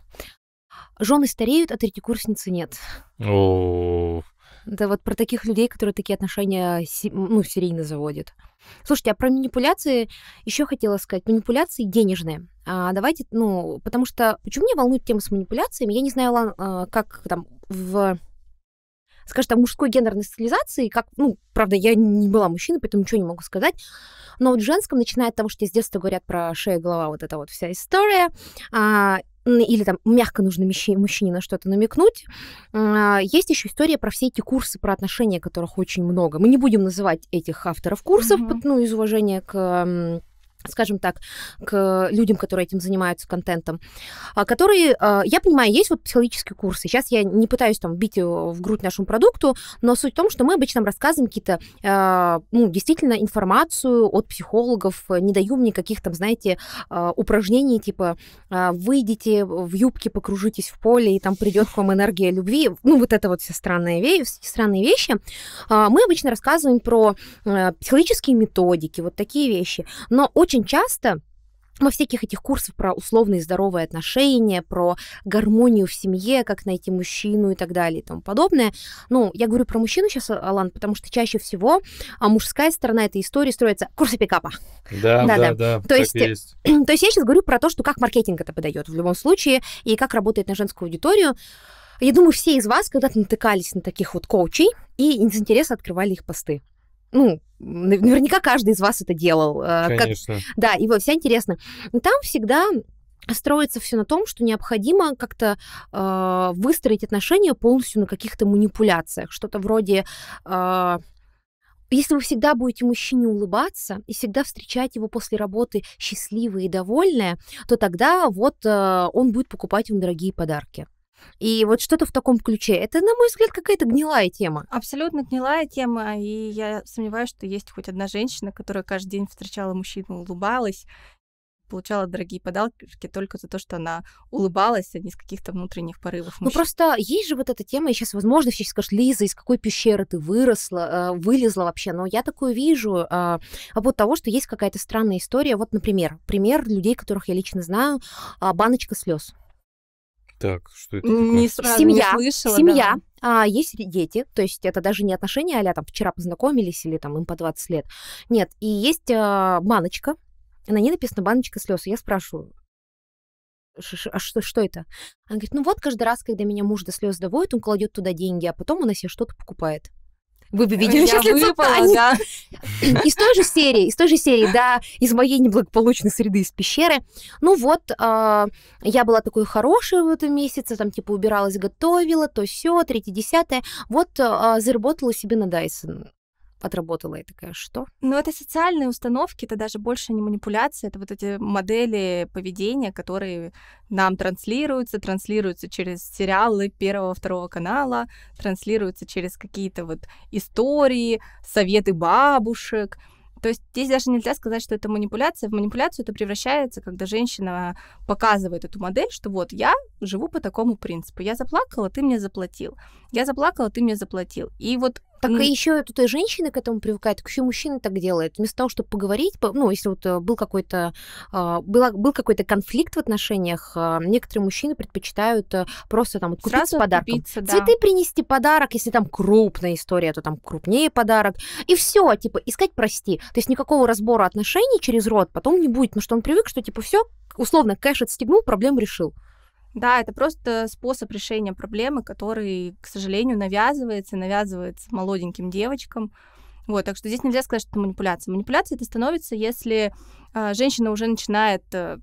Жены стареют, а третьекурсницы нет. О, да вот про таких людей, которые такие отношения ну, серийно заводят. Слушайте, а про манипуляции еще хотела сказать. Манипуляции денежные. А, давайте, ну, потому что почему меня волнует тема с манипуляциями? Я не знаю, а, как там в скажем там мужской гендерной социализации, как, ну, правда, я не была мужчиной, поэтому ничего не могу сказать, но вот в женском, начиная от того, что с детства говорят про шея, голова, вот эта вот вся история, а, или там мягко нужно мужчине на что-то намекнуть. А, есть еще история про все эти курсы про отношения, которых очень много. Мы не будем называть этих авторов курсов, угу. ну, из уважения к скажем так, к людям, которые этим занимаются контентом, а, которые, а, я понимаю, есть вот психологические курсы. Сейчас я не пытаюсь там бить э, в грудь нашему продукту, но суть в том, что мы обычно рассказываем какие-то, а, ну, действительно, информацию от психологов, э, не даем никаких там, знаете, упражнений типа «выйдите в юбке, покружитесь в поле, и там придет к вам энергия любви». Ну, вот это вот все странные, ве- странные вещи. Мы обычно рассказываем про э, психологические методики, вот такие вещи, но очень очень часто во всяких этих курсах про условные здоровые отношения, про гармонию в семье, как найти мужчину и так далее и тому подобное. Ну, я говорю про мужчину сейчас, Алан, потому что чаще всего а мужская сторона этой истории строится курсы пикапа. Да, да, да. да. То, есть, есть. то есть я сейчас говорю про то, что как маркетинг это подает в любом случае и как работает на женскую аудиторию. Я думаю, все из вас когда-то натыкались на таких вот коучей и из интереса открывали их посты ну, Наверняка каждый из вас это делал. А, Конечно. Как... Да, и вся интересно. Там всегда строится все на том, что необходимо как-то э, выстроить отношения полностью на каких-то манипуляциях. Что-то вроде... Э, если вы всегда будете мужчине улыбаться и всегда встречать его после работы счастливые и довольные, то тогда вот э, он будет покупать вам дорогие подарки. И вот что-то в таком ключе. Это, на мой взгляд, какая-то гнилая тема. Абсолютно гнилая тема. И я сомневаюсь, что есть хоть одна женщина, которая каждый день встречала мужчину, улыбалась, получала дорогие подарки только за то, что она улыбалась, а не из каких-то внутренних порывов. Мужчин. Ну просто есть же вот эта тема, и сейчас, возможно, все скажут, Лиза, из какой пещеры ты выросла, а, вылезла вообще, но я такую вижу а, а, вот того, что есть какая-то странная история. Вот, например, пример людей, которых я лично знаю, а, баночка слез. Так, что это? Такое? Не сразу семья, не слышала, семья. Да. А, есть дети, то есть это даже не отношения, а там вчера познакомились или там им по 20 лет. Нет, и есть а, баночка, на ней написано баночка слез. Я спрашиваю, а что, что это? Она говорит, ну вот каждый раз, когда меня муж до слез доводит, он кладет туда деньги, а потом он на себе что-то покупает. Вы бы видели я сейчас лицо выпала, Тани. Да. Из той же серии, из той же серии, да, из моей неблагополучной среды, из пещеры. Ну вот, э, я была такой хорошей в этом месяце, там типа убиралась, готовила, то все, третье, десятое. Вот э, заработала себе на Дайсон отработала. И такая, что? ну это социальные установки, это даже больше не манипуляция, это вот эти модели поведения, которые нам транслируются, транслируются через сериалы первого, второго канала, транслируются через какие-то вот истории, советы бабушек. То есть здесь даже нельзя сказать, что это манипуляция. В манипуляцию это превращается, когда женщина показывает эту модель, что вот я живу по такому принципу. Я заплакала, ты мне заплатил. Я заплакала, ты мне заплатил. И вот так mm. еще тут и женщины к этому привыкают, так еще и мужчины так делают. Вместо того, чтобы поговорить, ну, если вот э, был какой-то а, был, был какой-то конфликт в отношениях, а, некоторые мужчины предпочитают э, просто там вот, купить подарок. да. Цветы принести подарок, если там крупная история, то там крупнее подарок. И все, типа, искать прости. То есть никакого разбора отношений через рот потом не будет, потому что он привык, что типа все, условно, кэш отстегнул, проблему решил. Да, это просто способ решения проблемы, который, к сожалению, навязывается, навязывается молоденьким девочкам. Вот, так что здесь нельзя сказать, что это манипуляция. Манипуляция это становится, если э, женщина уже начинает э,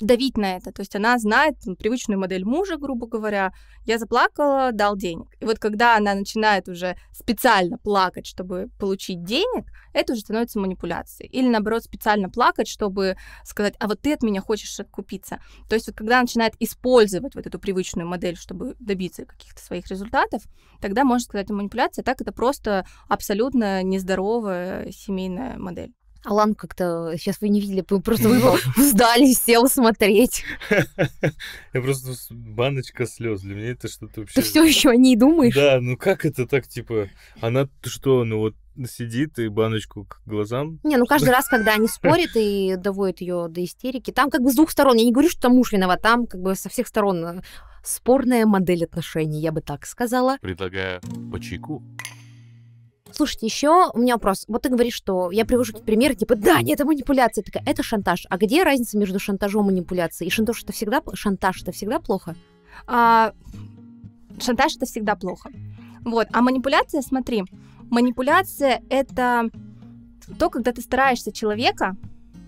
давить на это. То есть она знает там, привычную модель мужа, грубо говоря. Я заплакала, дал денег. И вот когда она начинает уже специально плакать, чтобы получить денег, это уже становится манипуляцией. Или наоборот, специально плакать, чтобы сказать, а вот ты от меня хочешь откупиться. То есть вот когда она начинает использовать вот эту привычную модель, чтобы добиться каких-то своих результатов, тогда можно сказать, это манипуляция. Так это просто абсолютно нездоровая семейная модель. Алан как-то, э, сейчас вы не видели, вы просто его сдали, сел смотреть. Я просто баночка слез. Для меня это что-то вообще... Ты все еще о ней думаешь? Да, ну как это так, типа, она что, ну вот сидит и баночку к глазам. Не, ну каждый раз, когда они спорят и доводят ее до истерики, там как бы с двух сторон, я не говорю, что там муж виноват, там как бы со всех сторон э, спорная модель отношений, я бы так сказала. Предлагаю по чайку. Слушайте, еще у меня вопрос. Вот ты говоришь, что я привожу какие-то примеры, типа, да, нет, это манипуляция. Такая, это шантаж. А где разница между шантажом и манипуляцией? И шантаж это всегда, шантаж это всегда плохо? А, шантаж это всегда плохо. Вот. А манипуляция, смотри, манипуляция это то, когда ты стараешься человека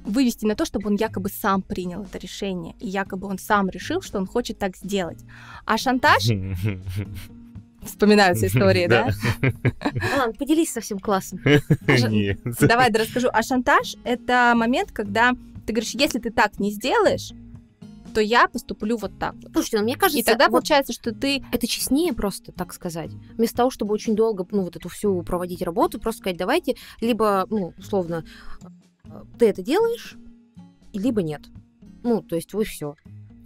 вывести на то, чтобы он якобы сам принял это решение, и якобы он сам решил, что он хочет так сделать. А шантаж вспоминаются истории, да? Ну ладно, поделись со всем классом. Давай расскажу. А шантаж — это момент, когда ты говоришь, если ты так не сделаешь, то я поступлю вот так. Слушайте, ну, мне кажется... И тогда вот получается, что ты... Это честнее просто, так сказать. Вместо того, чтобы очень долго, ну, вот эту всю проводить работу, просто сказать, давайте, либо, ну, условно, э, ты это делаешь, либо нет. Ну, то есть вы все.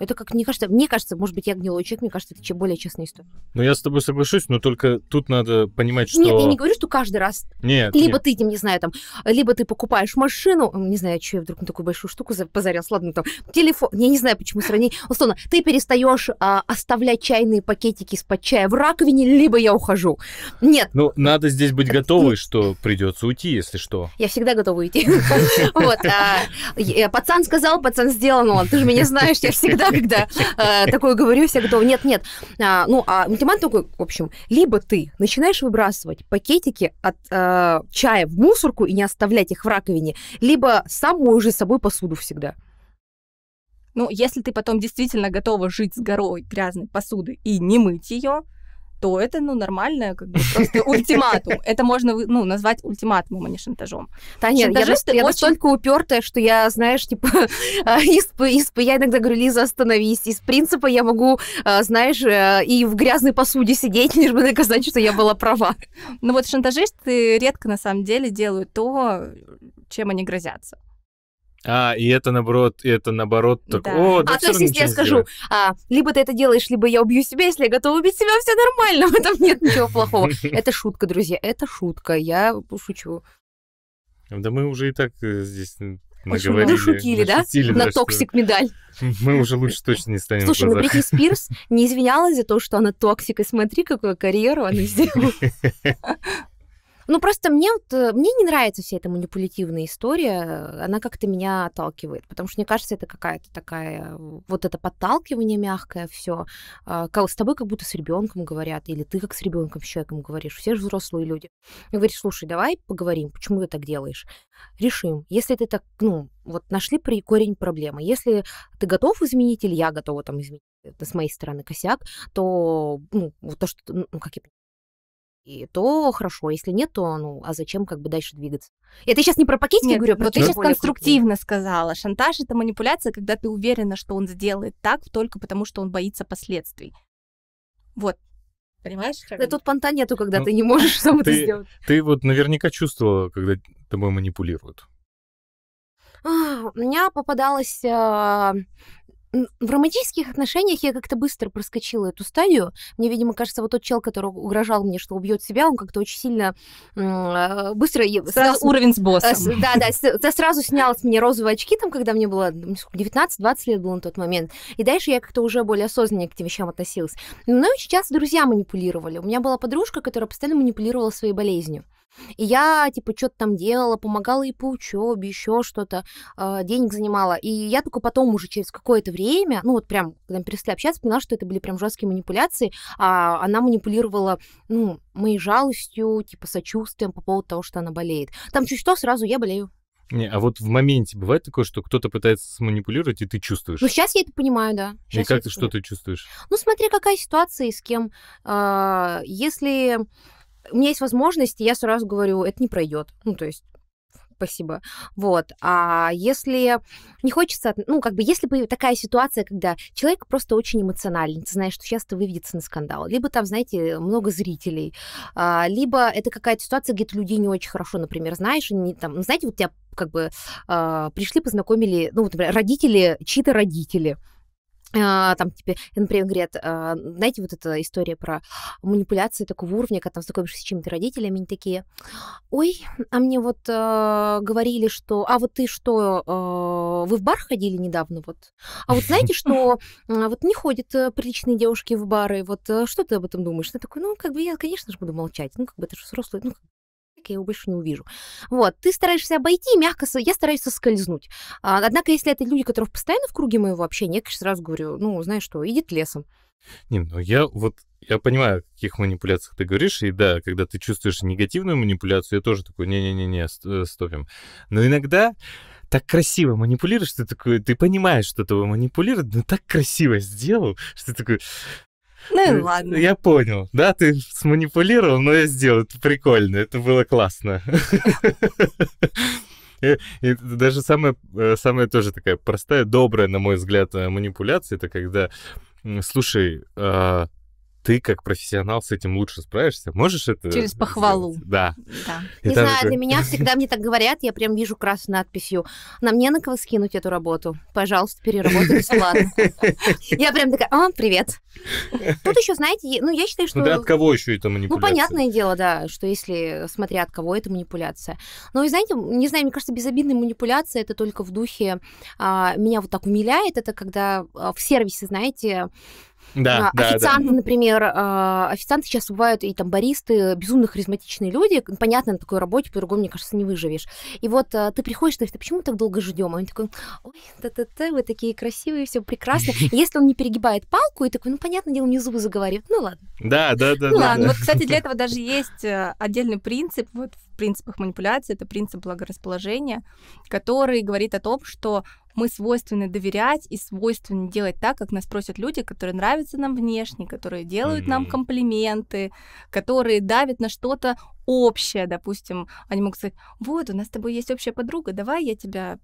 Это как, мне кажется, мне кажется, может быть, я гнилой человек, мне кажется, это чем более честная история. Ну, я с тобой соглашусь, но только тут надо понимать, что... Нет, я не говорю, что каждый раз. Нет, Либо нет. ты, не знаю, там, либо ты покупаешь машину, не знаю, что я вдруг на такую большую штуку позарил ладно, там, телефон, я не знаю, почему сравнить условно, ты перестаешь а, оставлять чайные пакетики из-под чая в раковине, либо я ухожу. Нет. Ну, надо здесь быть э, готовой, что придется уйти, если что. Я всегда готова уйти. Вот. А, пацан сказал, пацан сделал, ну, ты же меня знаешь, я всегда когда э, такое говорю, все готовы. Нет, нет. А, ну, а ультимат такой, в общем, либо ты начинаешь выбрасывать пакетики от э, чая в мусорку и не оставлять их в раковине, либо сам моешь за собой посуду всегда. Ну, если ты потом действительно готова жить с горой грязной посуды и не мыть ее, то это, ну, нормально, как бы просто ультиматум. Это можно, ну, назвать ультиматумом, а не шантажом. Да нет, Шантажисты я, я очень... настолько упертая, что я, знаешь, типа, а, из, из, я иногда говорю, Лиза, остановись. Из принципа я могу, а, знаешь, э, и в грязной посуде сидеть, лишь бы доказать, что я была права. Ну вот шантажисты редко, на самом деле, делают то, чем они грозятся. А, и это наоборот, и это наоборот так. Да. О, да а то есть, если я скажу, а, либо ты это делаешь, либо я убью себя, если я готова убить себя, все нормально, в этом нет ничего плохого. Это шутка, друзья, это шутка, я шучу. Да мы уже и так э, здесь наговорили. Мы шутили, да? на токсик медаль. Мы уже лучше точно не станем Слушай, ну Бритни Спирс не извинялась за то, что она токсик, и смотри, какую карьеру она сделала. Ну, просто мне вот, э, мне не нравится вся эта манипулятивная история, она как-то меня отталкивает, потому что, мне кажется, это какая-то такая, вот это подталкивание мягкое, все а, с тобой как будто с ребенком говорят, или ты как с ребенком, с человеком говоришь, все же взрослые люди. И говоришь, слушай, давай поговорим, почему ты так делаешь, решим. Если ты так, ну, вот нашли при корень проблемы, если ты готов изменить, или я готова там изменить, это с моей стороны косяк, то ну, то, что ну, как я и то хорошо, а если нет, то ну, а зачем как бы дальше двигаться? Это сейчас не про пакетики нет, говорю, а про вот ты сейчас конструктивно крупные. сказала. Шантаж это манипуляция, когда ты уверена, что он сделает так только потому, что он боится последствий. Вот. Понимаешь? Как да тут понта нету, когда ну, ты не можешь сам ты, это сделать. Ты вот наверняка чувствовала, когда тобой манипулируют. А, у меня попадалось а, в романтических отношениях я как-то быстро проскочила эту стадию. Мне, видимо, кажется, вот тот чел, который угрожал мне, что убьет себя, он как-то очень сильно э, быстро... Сразу сразу, уровень с боссом. Э, да, да, с, да, сразу снял с меня розовые очки, там, когда мне было 19-20 ну, лет было на тот момент. И дальше я как-то уже более осознанно к этим вещам относилась. Но очень часто друзья манипулировали. У меня была подружка, которая постоянно манипулировала своей болезнью. И я, типа, что-то там делала, помогала и по учебе, еще что-то, э, денег занимала. И я только потом уже через какое-то время, ну вот прям, когда мы перестали общаться, поняла, что это были прям жесткие манипуляции, а она манипулировала, ну, моей жалостью, типа, сочувствием по поводу того, что она болеет. Там чуть что, сразу я болею. Не, а вот в моменте бывает такое, что кто-то пытается сманипулировать, и ты чувствуешь? Ну, сейчас я это понимаю, да. Сейчас и как ты, что ты чувствуешь? Ну, смотри, какая ситуация и с кем. А, если у меня есть возможность, и я сразу говорю, это не пройдет. Ну, то есть спасибо. Вот. А если не хочется, ну, как бы, если бы такая ситуация, когда человек просто очень эмоциональный, ты знаешь, что часто выведется на скандал, либо там, знаете, много зрителей, а, либо это какая-то ситуация, где ты людей не очень хорошо, например, знаешь, они там, знаете, вот тебя как бы а, пришли, познакомили, ну, вот, например, родители, чьи-то родители, а, там типа, например, говорят, а, знаете, вот эта история про манипуляции такого уровня, когда там знакомишься с чем-то родителями, они такие, ой, а мне вот э, говорили, что, а вот ты что, э, вы в бар ходили недавно вот? А вот знаете, что вот не ходят э, приличные девушки в бары, вот э, что ты об этом думаешь? Ты такой, ну, как бы я, конечно же, буду молчать, ну, как бы это же взрослый, ну, человека, я его больше не увижу. Вот, ты стараешься обойти, мягко, я стараюсь соскользнуть. А, однако, если это люди, которых постоянно в круге моего общения, я, конечно, сразу говорю, ну, знаешь что, идет лесом. Не, ну я вот, я понимаю, о каких манипуляциях ты говоришь, и да, когда ты чувствуешь негативную манипуляцию, я тоже такой, не-не-не-не, э, стопим. Но иногда так красиво манипулируешь, ты такой, ты понимаешь, что тобой манипулируешь, но так красиво сделал, что ты такой, ну и ладно. Я понял, да, ты сманипулировал, но я сделал, это прикольно, это было классно. И, и даже самая, э, самая тоже такая простая, добрая, на мой взгляд, э, манипуляция, это когда, слушай, а, ты как профессионал с этим лучше справишься. Можешь это... Через похвалу. Да. да. не знаю, такой... для меня всегда мне так говорят, я прям вижу красную надписью. Нам не на кого скинуть эту работу. Пожалуйста, переработай бесплатно. Я прям такая, а, привет. Тут еще, знаете, ну, я считаю, ну, что... Ну, от кого еще это ну, манипуляция? Ну, понятное дело, да, что если, смотря от кого это манипуляция. Но, ну, и знаете, не знаю, мне кажется, безобидная манипуляция это только в духе... А, меня вот так умиляет, это когда а, в сервисе, знаете, да, а, да, официанты, да. например, а, официанты сейчас бывают и там баристы, безумно харизматичные люди. Понятно, на такой работе по-другому, мне кажется, не выживешь. И вот а, ты приходишь, ты говоришь, почему мы так долго ждем? А он такой, ой, та-та-та, вы такие красивые, все прекрасно. Если он не перегибает палку, и такой, ну, понятное дело, мне зубы заговаривают, ну, ладно. Да, да, да. Ну, ладно, вот, кстати, для этого даже есть э, отдельный принцип, вот в принципах манипуляции, это принцип благорасположения, который говорит о том, что мы свойственны доверять и свойственны делать так, как нас просят люди, которые нравятся нам внешне, которые делают mm-hmm. нам комплименты, которые давят на что-то общее, допустим. Они могут сказать, вот, у нас с тобой есть общая подруга, давай я тебя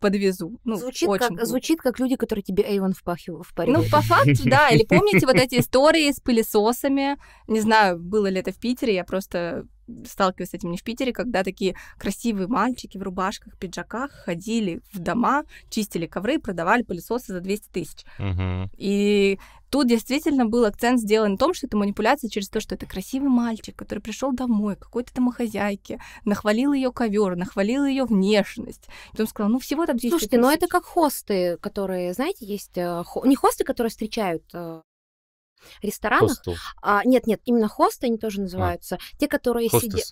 подвезу. Ну, звучит, очень как, звучит как люди, которые тебе Эйвон впахивают в парень. Ну, по факту, да. Или помните вот эти истории с пылесосами? Не знаю, было ли это в Питере, я просто сталкиваюсь с этим не в Питере, когда такие красивые мальчики в рубашках, пиджаках ходили в дома, чистили ковры, продавали пылесосы за 200 тысяч. Угу. И тут действительно был акцент сделан в том, что это манипуляция через то, что это красивый мальчик, который пришел домой, какой-то домохозяйке, нахвалил ее ковер, нахвалил ее внешность. Потом сказал, ну всего там 200 Слушайте, ну, тысяч. но это как хосты, которые, знаете, есть... Э, не хосты, которые встречают э, ресторанах. А, нет, нет, именно хосты они тоже а. называются. А. Те, которые сидят...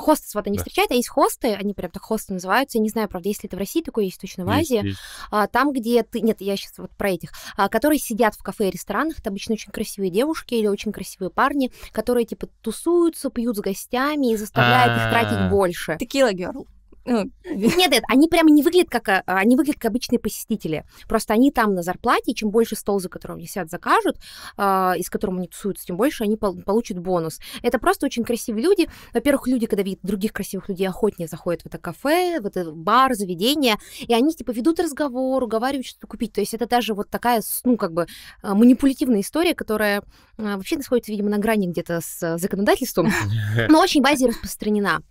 Хостес вот они да. встречают, а есть хосты, они прям так хосты называются. Я не знаю, правда, если это в России такое есть, точно в Азии. Есть, есть. А, там, где ты... Нет, я сейчас вот про этих. А, которые сидят в кафе и ресторанах, это обычно очень красивые девушки или очень красивые парни, которые, типа, тусуются, пьют с гостями и заставляют А-а-а. их тратить а. больше. Текила Герл. Ну, э, нет, нет, они прямо не выглядят как э, они выглядят как обычные посетители. Просто они там на зарплате, и чем больше стол, за которым висят, закажут, э, а, из которого они тусуются, тем больше они получат бонус. Это просто очень красивые люди. Во-первых, люди, когда видят других красивых людей, охотнее заходят в это кафе, в этот бар, заведение, и они типа ведут разговор, уговаривают что-то купить. То есть это даже вот такая, ну, как бы а, манипулятивная история, которая а, вообще находится, видимо, на грани где-то с э, законодательством, но очень в Азии распространена.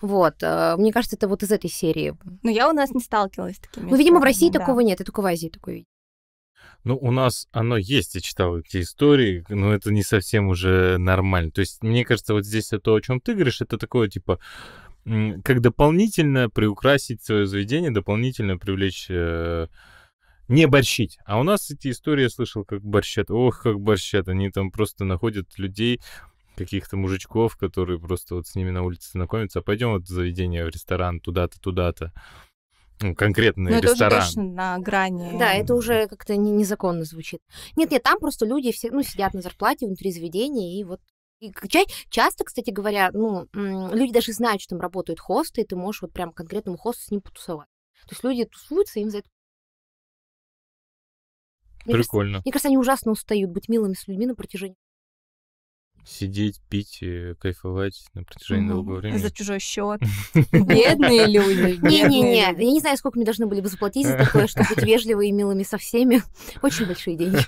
Вот. Э, мне кажется, это вот из этой серии. Но ну, я у нас не сталкивалась с такими. Ну, видимо, в России да. такого нет, и только в Азии такое ну, у нас оно есть, я читал эти истории, но это не совсем уже нормально. То есть, мне кажется, вот здесь то, о чем ты говоришь, это такое, типа, как дополнительно приукрасить свое заведение, дополнительно привлечь э, не борщить. А у нас эти истории я слышал, как борщат. Ох, как борщат. Они там просто находят людей, каких-то мужичков, которые просто вот с ними на улице знакомятся, а пойдем вот в заведение, в ресторан, туда-то, туда-то. Ну, конкретный Но ну, ресторан. Это уже, конечно, на грани. Да, это уже как-то не, незаконно звучит. Нет, нет, там просто люди все, ну, сидят на зарплате внутри заведения и вот и часто, кстати говоря, ну, люди даже знают, что там работают хосты, и ты можешь вот прям конкретному хосту с ним потусовать. То есть люди тусуются, им за это... Прикольно. Мне кажется, мне кажется, они ужасно устают быть милыми с людьми на протяжении сидеть, пить, э, кайфовать на протяжении mm-hmm. долгого времени. За чужой счет. Бедные люди. Не-не-не, я не знаю, сколько мне должны были бы заплатить за такое, чтобы быть вежливыми и милыми со всеми. Очень большие деньги.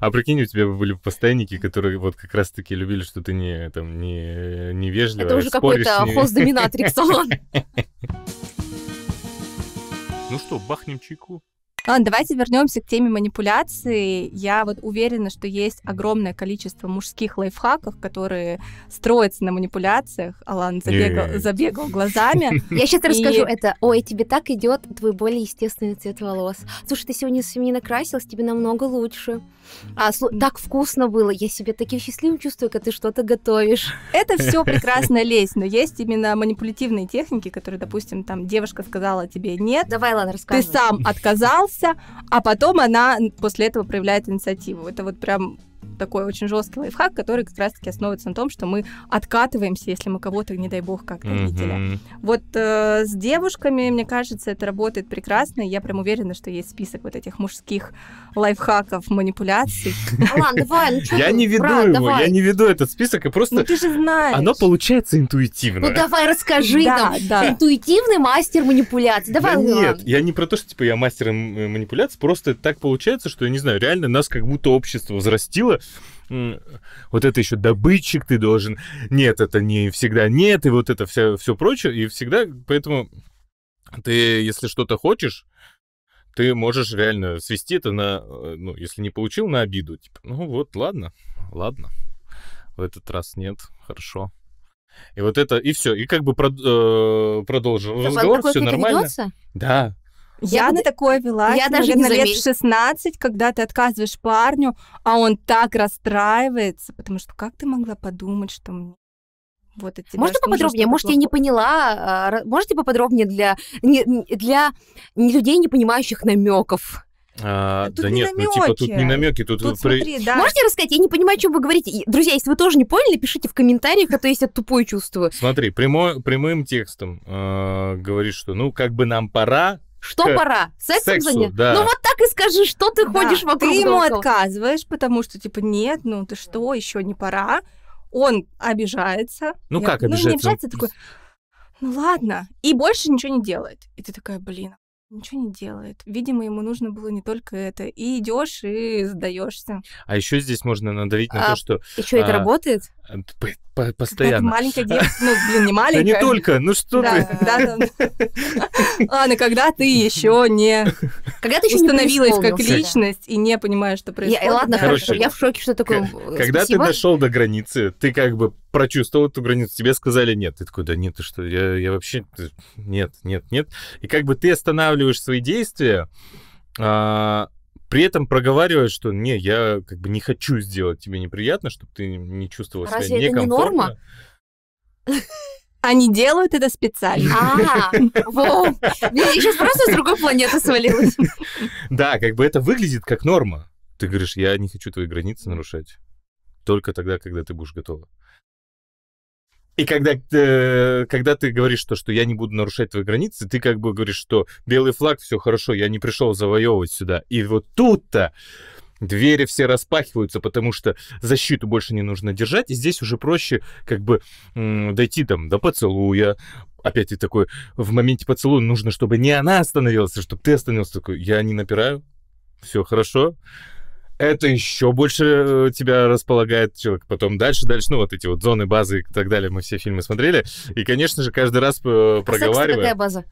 А прикинь, у тебя были постоянники, которые вот как раз-таки любили, что ты не там не не вежливый Это уже какой-то хоздоминатрик салон. Ну что, бахнем чайку? Ладно, давайте вернемся к теме манипуляции. Я вот уверена, что есть огромное количество мужских лайфхаков, которые строятся на манипуляциях. Алан забегал, забегал глазами. Я сейчас расскажу это. Ой, тебе так идет твой более естественный цвет волос. Слушай, ты сегодня не накрасилась, тебе намного лучше. А, так вкусно было. Я себя таким счастливым чувствую, когда ты что-то готовишь. Это все прекрасно лезть, но есть именно манипулятивные техники, которые, допустим, там девушка сказала тебе нет. Давай, Лан, рассказывай. Ты сам отказал понравился, а потом она после этого проявляет инициативу. Это вот прям такой очень жесткий лайфхак, который как раз-таки основывается на том, что мы откатываемся, если мы кого-то, не дай бог, как-то mm-hmm. видели. Вот э, с девушками, мне кажется, это работает прекрасно. Я прям уверена, что есть список вот этих мужских лайфхаков, манипуляций. Ладно, давай, ну что Я не веду его, я не веду этот список, и просто... Ну ты же знаешь. Оно получается интуитивно. Ну давай расскажи нам. Интуитивный мастер манипуляций. Давай, Нет, я не про то, что типа я мастер э, манипуляций, просто так получается, что, я не знаю, реально нас как будто общество взрастило вот это еще добытчик, ты должен, нет, это не всегда нет, и вот это все, все прочее, и всегда, поэтому ты, если что-то хочешь, ты можешь реально свести это на, э, ну, если не получил, на обиду. Типа, ну вот, ладно, ладно. В этот раз нет, хорошо. И вот это, и все. И как бы прод, э, продолжил разговор, все нормально. Ведется? Да, я, я на такое вела, я даже на лет 16, когда ты отказываешь парню, а он так расстраивается, потому что как ты могла подумать, что мне вот от Можно поподробнее? Может, плохое? я не поняла. А, можете поподробнее для, не, для людей, не понимающих намеков? А, а тут да не нет, намеки. ну типа тут не намеки, тут, тут при... смотри, да. Можете рассказать? Я не понимаю, о чем вы говорите. Друзья, если вы тоже не поняли, пишите в комментариях, а то я себя тупой чувствую. Смотри, прямо, прямым текстом э, говорит, что ну как бы нам пора, что пора? Сексом Сексу, заняться? Да. Ну вот так и скажи, что ты да, ходишь вокруг. Ты ему отказываешь, потому что типа нет, ну ты что, еще не пора. Он обижается. Ну я, как ну, обижается? Ну не обижается, такой, ну ладно. И больше ничего не делает. И ты такая, блин, ничего не делает. Видимо, ему нужно было не только это. И идешь и сдаешься. А еще здесь можно надавить на а, то, что... Еще а, это работает? Э, ну, постоянно. маленькая девочка, ну, блин, не маленькая. Да не только, ну что да, ты. Когда Ладно, когда ты еще не... Когда ты еще становилась как личность и не понимаешь, что происходит. Ладно, хорошо, я в шоке, что такое. Когда ты дошел до границы, ты как бы прочувствовал эту границу, тебе сказали нет. Ты такой, да нет, ты что, я, я вообще... Нет, нет, нет. И как бы ты останавливаешь свои действия, а, при этом проговаривая, что не, я как бы не хочу сделать тебе неприятно, чтобы ты не чувствовал себя некомфортно. Разве это не норма? Они делают это специально. А, воу. Я сейчас просто с другой планеты свалилась. Да, как бы это выглядит как норма. Ты говоришь, я не хочу твои границы нарушать. Только тогда, когда ты будешь готова. И когда ты, э, когда ты говоришь то, что я не буду нарушать твои границы, ты как бы говоришь, что белый флаг, все хорошо, я не пришел завоевывать сюда. И вот тут-то двери все распахиваются, потому что защиту больше не нужно держать, и здесь уже проще как бы дойти там до поцелуя, опять ты такой, в моменте поцелуя нужно, чтобы не она остановилась, а чтобы ты остановился, такой, я не напираю, все хорошо, это еще больше э, тебя располагает человек. Потом дальше, дальше, ну, вот эти вот зоны, базы и так далее, мы все фильмы смотрели. И, конечно же, каждый раз э, а проговаривая... А какая база?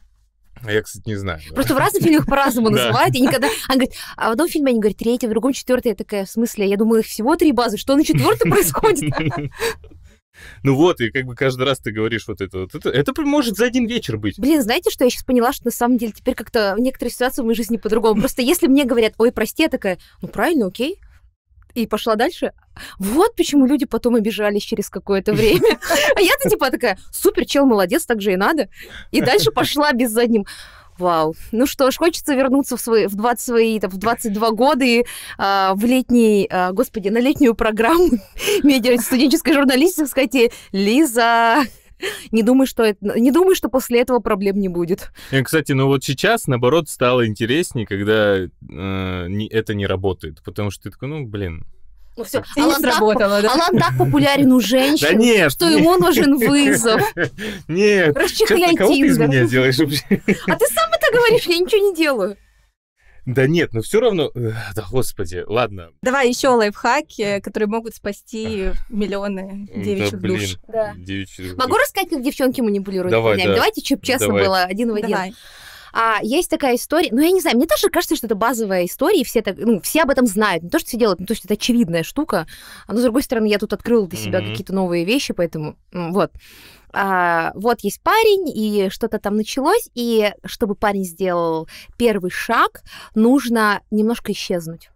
Я, кстати, не знаю. Да. Просто в разных фильмах по-разному называют. Я никогда... Она говорит, а в одном фильме они говорят третья, в другом четвертая. Я такая, в смысле? Я думаю их всего три базы. Что на четвертой происходит? Ну вот, и как бы каждый раз ты говоришь вот это вот. Это, это может за один вечер быть. Блин, знаете, что я сейчас поняла, что на самом деле теперь как-то некоторые ситуации в моей жизни по-другому. Просто если мне говорят, ой, прости, я такая, ну правильно, окей, и пошла дальше. Вот почему люди потом обижались через какое-то время. А я-то типа такая, супер, чел, молодец, так же и надо. И дальше пошла без задним. Вау. Ну что ж, хочется вернуться в, свои, в 20 свои, там, в 22 года и а, в летний, а, господи, на летнюю программу медиа студенческой журналистики сказать, Лиза, не думай, что это, не думай, что после этого проблем не будет. И, э, кстати, ну вот сейчас, наоборот, стало интереснее, когда э, не, это не работает, потому что ты такой, ну, блин, ну все, Алан, не сработало, так, да? Алан так популярен у женщин, да нет, что нет. ему нужен вызов. Нет, честно, кого ты из меня делаешь вообще? А ты сам это говоришь, я ничего не делаю. Да нет, но все равно... Э, да господи, ладно. Давай еще лайфхаки, которые могут спасти миллионы девичьих да, блин, душ. Да. Девичьих Могу душ. рассказать, как девчонки манипулируют Давай, да. Давайте, чтобы честно Давай. было, один в один. Давай. А, есть такая история, ну, я не знаю, мне тоже кажется, что это базовая история, и все, так, ну, все об этом знают. Не то, что все делают, ну, то что это очевидная штука. А, но, с другой стороны, я тут открыла для себя mm-hmm. какие-то новые вещи, поэтому вот а, вот есть парень, и что-то там началось, и чтобы парень сделал первый шаг, нужно немножко исчезнуть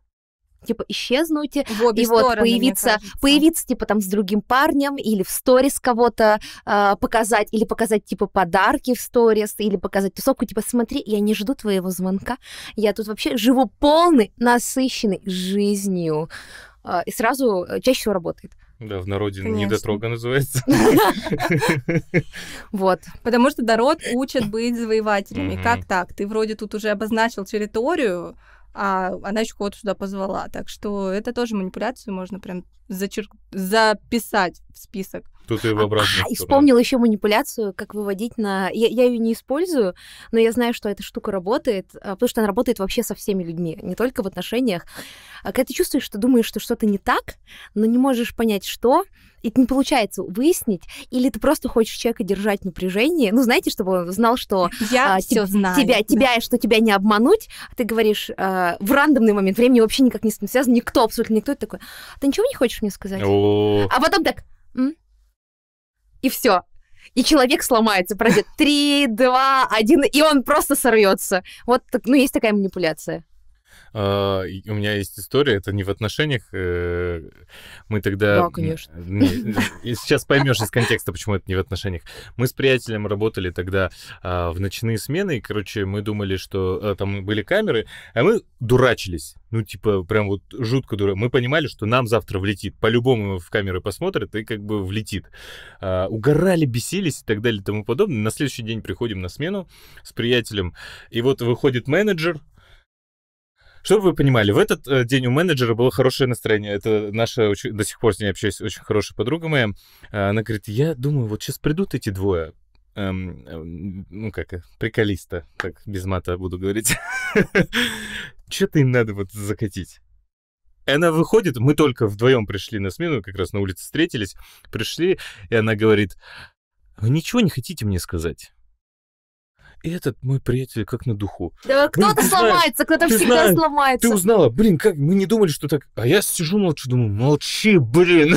типа исчезнуть в обе и стороны, вот появиться, появиться типа там с другим парнем или в сторис кого-то э, показать или показать типа подарки в сторис или показать тусовку типа смотри я не жду твоего звонка я тут вообще живу полный насыщенный жизнью э, и сразу э, чаще всего работает. Да, в народе Конечно. недотрога называется. Вот. Потому что народ учат быть завоевателями. Как так? Ты вроде тут уже обозначил территорию, а она еще кого-то сюда позвала. Так что это тоже манипуляцию можно прям зачерк... записать в список. Тут и в обратную а, Вспомнила еще манипуляцию, как выводить на... Я, я ее не использую, но я знаю, что эта штука работает, а, потому что она работает вообще со всеми людьми, не только в отношениях. А когда ты чувствуешь, что думаешь, что что-то не так, но не можешь понять, что, и не получается выяснить, или ты просто хочешь человека держать напряжение, ну, знаете, чтобы он знал, что я а, все te- знаю, тебя, да. тебя, что тебя не обмануть, а ты говоришь а, в рандомный момент времени вообще никак не с связан, никто, абсолютно никто, такой, ты ничего не хочешь мне сказать? О-о-о. А потом так, м? и все. И человек сломается, пройдет 3, 2, 1, и он просто сорвется. Вот, ну, есть такая манипуляция. А, у меня есть история, это не в отношениях. Э, мы тогда... Да, конечно. Сейчас поймешь из контекста, почему это не в отношениях. Мы с приятелем работали тогда а, в ночные смены, и, короче, мы думали, что э, там были камеры, а мы дурачились. Ну, типа, прям вот жутко дура. Мы понимали, что нам завтра влетит. По-любому в камеры посмотрят и как бы влетит. А, угорали, бесились и так далее и тому подобное. На следующий день приходим на смену с приятелем. И вот выходит менеджер, чтобы вы понимали, в этот э, день у менеджера было хорошее настроение. Это наша, до сих пор с ней общаюсь, очень хорошая подруга моя. А, она говорит, я думаю, вот сейчас придут эти двое, эм, э, ну как, э, приколиста, так без мата буду говорить. Что-то им надо вот закатить. И она выходит, мы только вдвоем пришли на смену, как раз на улице встретились, пришли, и она говорит, вы ничего не хотите мне сказать? И этот мой приятель как на духу. Да, кто-то сломается, кто-то всегда знаешь, сломается. Ты узнала, блин, как мы не думали, что так. А я сижу молчу, думаю, молчи, блин.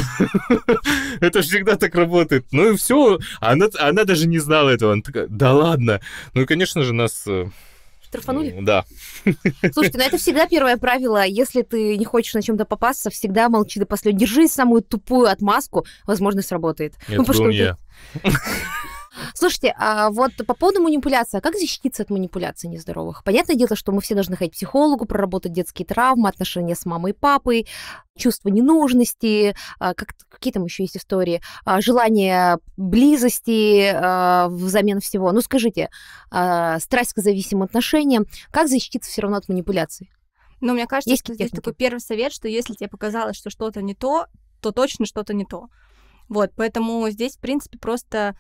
Это всегда так работает. Ну и все. Она, она даже не знала этого. Она такая, да ладно. Ну и, конечно же, нас э, Штрафанули? Да. Слушайте, ну это всегда первое правило. Если ты не хочешь на чем-то попасться, всегда молчи до последнего. Держи самую тупую отмазку, возможно, сработает. Это ну, был что я. Слушайте, а вот по поводу манипуляции, а как защититься от манипуляции нездоровых? Понятное дело, что мы все должны ходить к психологу, проработать детские травмы, отношения с мамой и папой, чувство ненужности, а, как, какие там еще есть истории, а, желание близости взамен всего. Ну скажите, страсть к зависимым отношениям, как защититься все равно от манипуляций? Но ну, мне кажется, есть что здесь такой первый совет, что если тебе показалось, что что-то не то, то точно что-то не то. Вот, поэтому здесь, в принципе, просто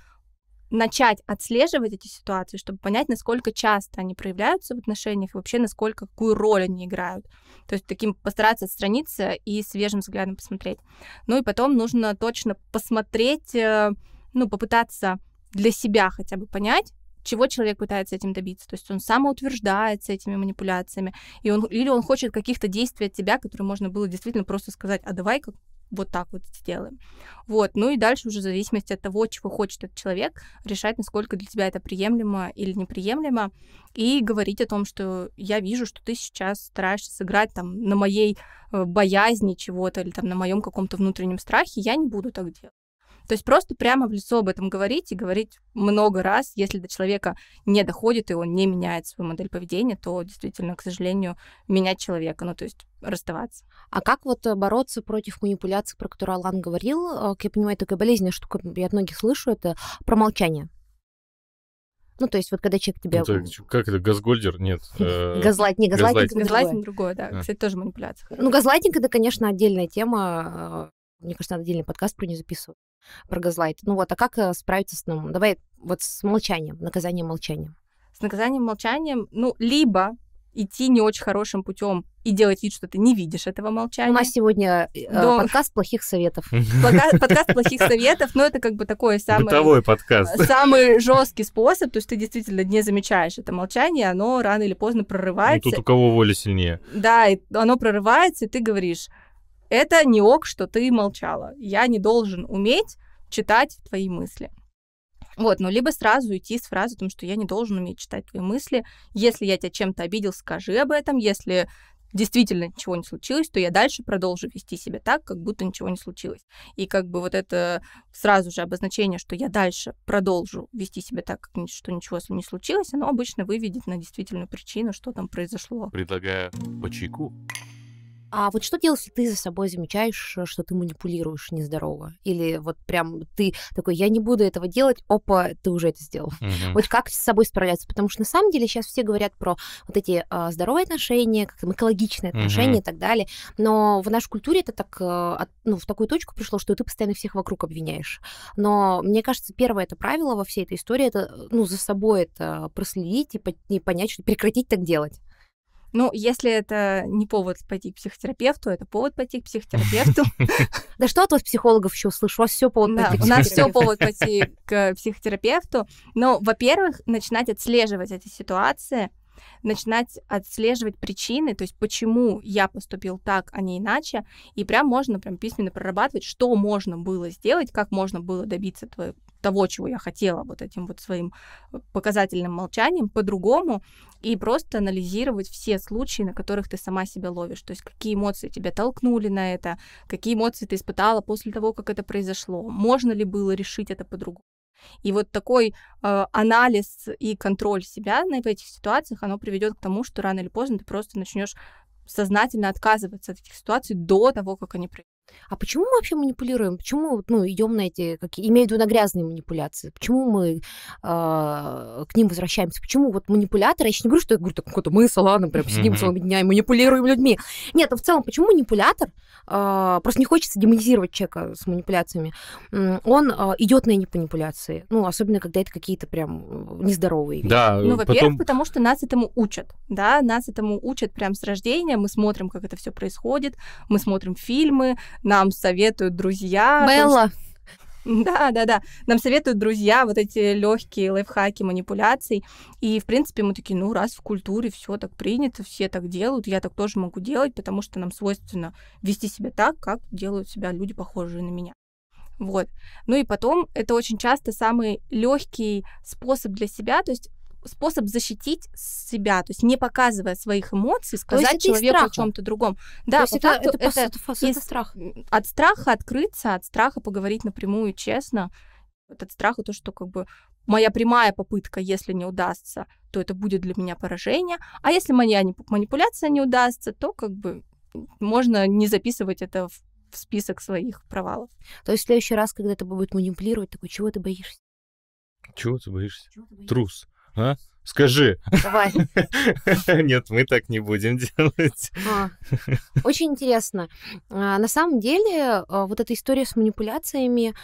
начать отслеживать эти ситуации, чтобы понять, насколько часто они проявляются в отношениях и вообще насколько какую роль они играют. То есть таким постараться отстраниться и свежим взглядом посмотреть. Ну и потом нужно точно посмотреть, э, ну, попытаться для себя хотя бы понять, чего человек пытается этим добиться. То есть он самоутверждается этими манипуляциями, и он, или он хочет каких-то действий от тебя, которые можно было действительно просто сказать, а давай вот так вот сделаем. Вот, ну и дальше уже в зависимости от того, чего хочет этот человек, решать, насколько для тебя это приемлемо или неприемлемо, и говорить о том, что я вижу, что ты сейчас стараешься сыграть там на моей э, боязни чего-то или там на моем каком-то внутреннем страхе, я не буду так делать. То есть просто прямо в лицо об этом говорить и говорить много раз, если до человека не доходит и он не меняет свою модель поведения, то действительно, к сожалению, менять человека, ну то есть расставаться. А как вот э, бороться против манипуляций, про которые Алан говорил? Как э, я понимаю, такая болезненная штука, я от многих слышу, это промолчание. Ну, то есть вот когда человек тебя... Это, ну, как это, газгольдер? Нет. Э, Газлайт, не газлайтинг, газлайтинг другое. да. Кстати, тоже манипуляция. Ну, газлайтинг — это, конечно, отдельная тема. Мне кажется, надо отдельный подкаст про не записывать про газлайт. Ну вот, а как э, справиться с ним? Давай вот с молчанием, наказанием молчанием. С наказанием молчанием, ну, либо идти не очень хорошим путем и делать вид, что ты не видишь этого молчания. У нас сегодня э, Дом... подкаст плохих советов. Подкаст плохих советов, но это как бы такой самый... Бытовой подкаст. Самый жесткий способ, то есть ты действительно не замечаешь это молчание, оно рано или поздно прорывается. Ну, тут у кого воля сильнее. Да, оно прорывается, и ты говоришь, это не ок, что ты молчала. Я не должен уметь читать твои мысли. Вот, ну, либо сразу идти с фразы о том, что я не должен уметь читать твои мысли. Если я тебя чем-то обидел, скажи об этом. Если действительно ничего не случилось, то я дальше продолжу вести себя так, как будто ничего не случилось. И как бы вот это сразу же обозначение, что я дальше продолжу вести себя так, как что ничего не случилось, оно обычно выведет на действительную причину, что там произошло. Предлагаю по чайку. А вот что делать, если ты за собой замечаешь, э, что ты манипулируешь нездорово? Или вот прям ты такой, я не буду этого делать, опа, ты уже это сделал. Угу. Вот как с собой справляться? Потому что на самом деле сейчас все говорят про вот эти э, здоровые отношения, как там экологичные отношения угу. и так далее. Но в нашей культуре это так, э, от, ну, в такую точку пришло, что ты постоянно всех вокруг обвиняешь. Но мне кажется, первое это правило во всей этой истории, это, э, ну, за собой это проследить и, по- и понять, что прекратить так делать. Ну, если это не повод пойти к психотерапевту, это повод пойти к психотерапевту. Да что от вас психологов еще услышу? У вас все повод пойти У нас все повод пойти к психотерапевту. Но, во-первых, начинать отслеживать эти ситуации, начинать отслеживать причины, то есть почему я поступил так, а не иначе, и прям можно прям письменно прорабатывать, что можно было сделать, как можно было добиться твоего того, чего я хотела вот этим вот своим э, показательным молчанием, по-другому, и просто анализировать все случаи, на которых ты сама себя ловишь, то есть какие эмоции тебя толкнули на это, какие эмоции ты испытала после того, как это произошло, можно ли было решить это по-другому. И вот такой э, анализ и контроль себя на, в этих ситуациях, оно приведет к тому, что рано или поздно ты просто начнешь сознательно отказываться от этих ситуаций до того, как они произойдут. А почему мы вообще манипулируем? Почему ну, идем на эти, как, имею в виду на грязные манипуляции? Почему мы э, к ним возвращаемся? Почему вот манипуляторы, я еще не говорю, что я говорю, так какой-то мы с Аланом прям сидим целыми днями, манипулируем людьми. Нет, а в целом, почему манипулятор, э, просто не хочется демонизировать человека с манипуляциями, он э, а, идет на эти манипуляции, ну, особенно когда это какие-то прям э, нездоровые вещи. Да, ну, во-первых, потом... потому что нас этому учат, да, нас этому учат прям с рождения, мы смотрим, как это все происходит, мы смотрим фильмы, нам советуют друзья. Белла. Да, да, да. Нам советуют друзья вот эти легкие лайфхаки манипуляций. И, в принципе, мы такие, ну, раз в культуре все так принято, все так делают, я так тоже могу делать, потому что нам свойственно вести себя так, как делают себя люди, похожие на меня. Вот. Ну и потом это очень часто самый легкий способ для себя, то есть способ защитить себя, то есть не показывая своих эмоций, сказать человеку о чем-то другом. Да, то есть это, это, это, это, это, это страх. От страха открыться, от страха поговорить напрямую честно, от страха то, что как бы моя прямая попытка, если не удастся, то это будет для меня поражение, а если моя манипуляция не удастся, то как бы можно не записывать это в в список своих провалов. То есть в следующий раз, когда это будет манипулировать, такой, чего ты боишься? Чего ты боишься? Чего ты боишься? Трус. А? Скажи. Давай. Нет, мы так не будем делать. А, очень интересно. А, на самом деле, а, вот эта история с манипуляциями,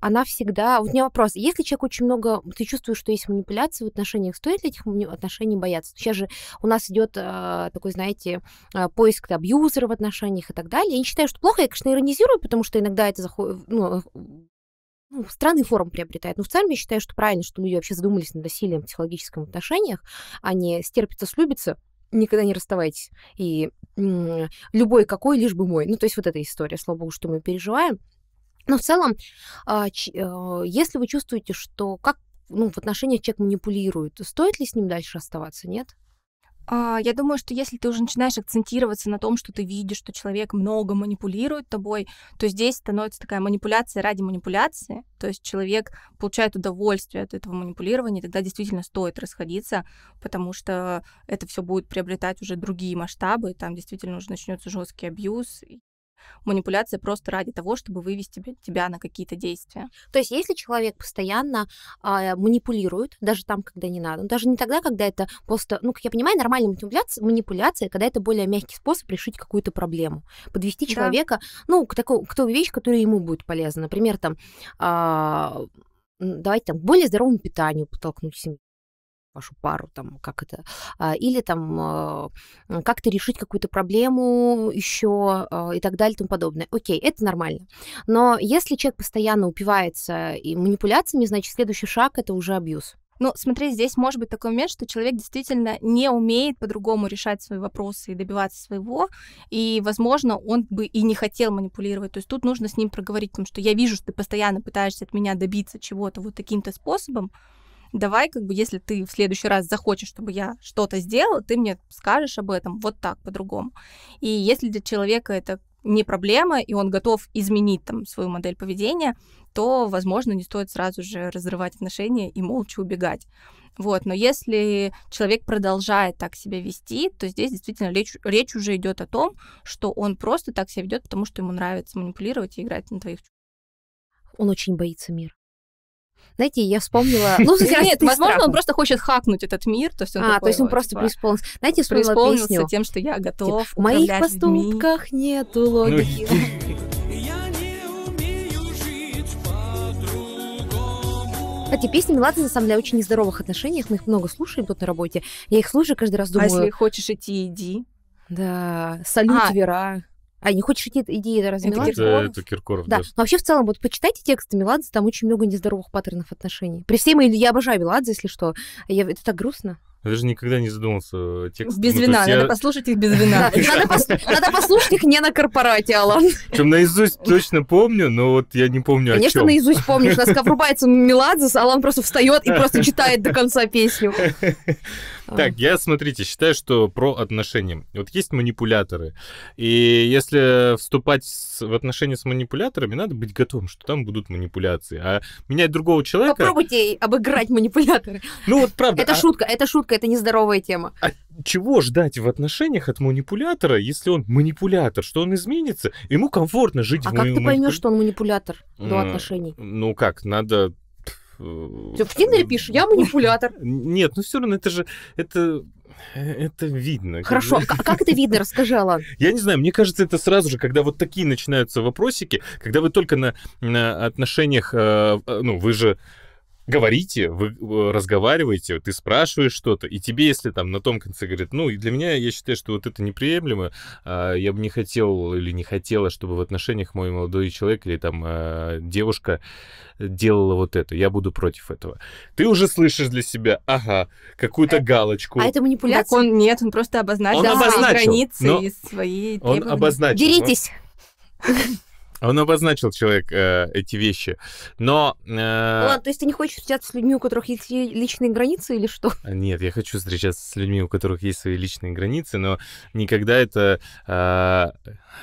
она всегда... Вот у меня вопрос. Если человек очень много... Ты чувствуешь, что есть манипуляции в отношениях, стоит ли этих отношений бояться? Сейчас же у нас идет такой, знаете, поиск абьюзера в отношениях и так далее. Я не считаю, что плохо. Я, конечно, иронизирую, потому что иногда это заходит... Ну, ну, странный форм приобретает. Но в целом я считаю, что правильно, что люди вообще задумались над насилием в психологическом отношениях, а не стерпится, слюбится, никогда не расставайтесь. И любой какой, лишь бы мой. Ну, то есть вот эта история, слава богу, что мы переживаем. Но в целом, а, э, если вы чувствуете, что как ну, в отношениях человек манипулирует, стоит ли с ним дальше оставаться, нет? А, я думаю, что если ты уже начинаешь акцентироваться на том, что ты видишь, что человек много манипулирует тобой, то здесь становится такая манипуляция ради манипуляции, то есть человек получает удовольствие от этого манипулирования, тогда действительно стоит расходиться, потому что это все будет приобретать уже другие масштабы, там действительно уже начнется жесткий абьюз, манипуляция просто ради того, чтобы вывести тебя на какие-то действия. То есть если человек постоянно э, манипулирует, даже там, когда не надо, даже не тогда, когда это просто, ну, как я понимаю, нормальная манипуляция, манипуляция когда это более мягкий способ решить какую-то проблему, подвести да. человека, ну, к, такой, к той вещи, которая ему будет полезна. Например, там... Э, давайте там более здоровому питанию подтолкнуть семью, вашу пару, там, как это, а, или там э, как-то решить какую-то проблему еще э, и так далее и тому подобное. Окей, это нормально. Но если человек постоянно упивается и манипуляциями, значит, следующий шаг — это уже абьюз. Ну, смотри, здесь может быть такой момент, что человек действительно не умеет по-другому решать свои вопросы и добиваться своего, и, возможно, он бы и не хотел манипулировать. То есть тут нужно с ним проговорить, потому что я вижу, что ты постоянно пытаешься от меня добиться чего-то вот таким-то способом, давай, как бы, если ты в следующий раз захочешь, чтобы я что-то сделала, ты мне скажешь об этом вот так, по-другому. И если для человека это не проблема, и он готов изменить там свою модель поведения, то, возможно, не стоит сразу же разрывать отношения и молча убегать. Вот, но если человек продолжает так себя вести, то здесь действительно речь, речь уже идет о том, что он просто так себя ведет, потому что ему нравится манипулировать и играть на твоих Он очень боится мира. Знаете, я вспомнила... Ну, нет, возможно, он просто хочет хакнуть этот мир. То есть он а, то есть он просто преисполнился. Знаете, вспомнила песню. тем, что я типа, готов В моих поступках нету логики. Кстати, песни Меладзе, на самом деле, очень нездоровых отношениях. Мы их много слушаем тут на работе. Я их слушаю каждый раз а думаю... А если хочешь идти, иди. Да, салют, а, Вера. А не хочешь идти, иди это размелать? Это, это Киркоров, да. да. Ну, вообще, в целом, вот почитайте тексты Меладзе, там очень много нездоровых паттернов отношений. При всей моей... Я обожаю Меладзе, если что. Я... Это так грустно. Я даже никогда не задумался текст. Без ну, вина, надо я... послушать их без вина. Надо послушать их не на корпорате, Алан. Причем наизусть точно помню, но вот я не помню Конечно, наизусть помнишь. У нас врубается Меладзе, Алан просто встает и просто читает до конца песню. Так, я, смотрите, считаю, что про отношения. Вот есть манипуляторы, и если вступать в отношения с манипуляторами, надо быть готовым, что там будут манипуляции. А менять другого человека... Попробуйте обыграть манипуляторы. Ну вот правда. Это а шутка, это шутка, это нездоровая тема. А чего ждать в отношениях от манипулятора, если он манипулятор, что он изменится? Ему комфортно жить а в А как ты поймешь, что он манипулятор до отношений? Ну как, надо все, э, в Тиндере э, пишешь, я манипулятор. Нет, ну все равно это же, это, это видно. Хорошо, а как это видно, расскажи, Алан. Я не знаю, мне кажется, это сразу же, когда вот такие начинаются вопросики, когда вы только на, на отношениях, э, ну, вы же говорите, вы э, разговариваете, ты спрашиваешь что-то, и тебе, если там на том конце говорит, ну, и для меня, я считаю, что вот это неприемлемо, а, я бы не хотел или не хотела, чтобы в отношениях мой молодой человек или там а, девушка делала вот это, я буду против этого. Ты уже слышишь для себя, ага, какую-то э, галочку. А это манипуляция? Так он, нет, он просто обозначил, он обозначил свои границы но... и свои требования. Он обозначил. Деритесь! Но... Он обозначил человек э, эти вещи, но... Э... Ладно, то есть ты не хочешь встречаться с людьми, у которых есть личные границы или что? А, нет, я хочу встречаться с людьми, у которых есть свои личные границы, но никогда это... Э...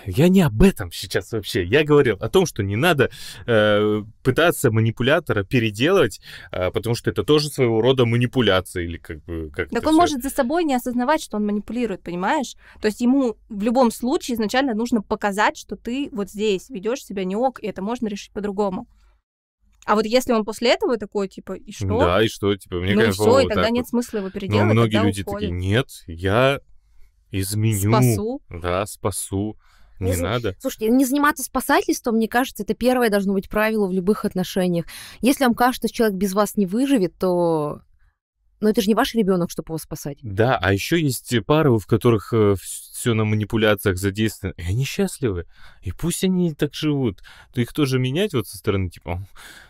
Я не об этом сейчас вообще. Я говорил о том, что не надо э, пытаться манипулятора переделывать, э, потому что это тоже своего рода манипуляция или как бы... Как так он все... может за собой не осознавать, что он манипулирует, понимаешь? То есть ему в любом случае изначально нужно показать, что ты вот здесь ведешь себя не ок, и это можно решить по-другому. А вот если он после этого такой, типа, и что? Да, и что, типа, мне ну, кажется, все, и тогда нет вот. смысла его переделывать. Но многие люди уходят. такие, нет, я изменю. Спасу. Да, спасу. Не, не надо. Слушайте, не заниматься спасательством, мне кажется, это первое должно быть правило в любых отношениях. Если вам кажется, что человек без вас не выживет, то но ну, это же не ваш ребенок, чтобы его спасать. Да, а еще есть пары, в которых э, все на манипуляциях задействовано, и они счастливы. И пусть они так живут, то их тоже менять вот со стороны, типа,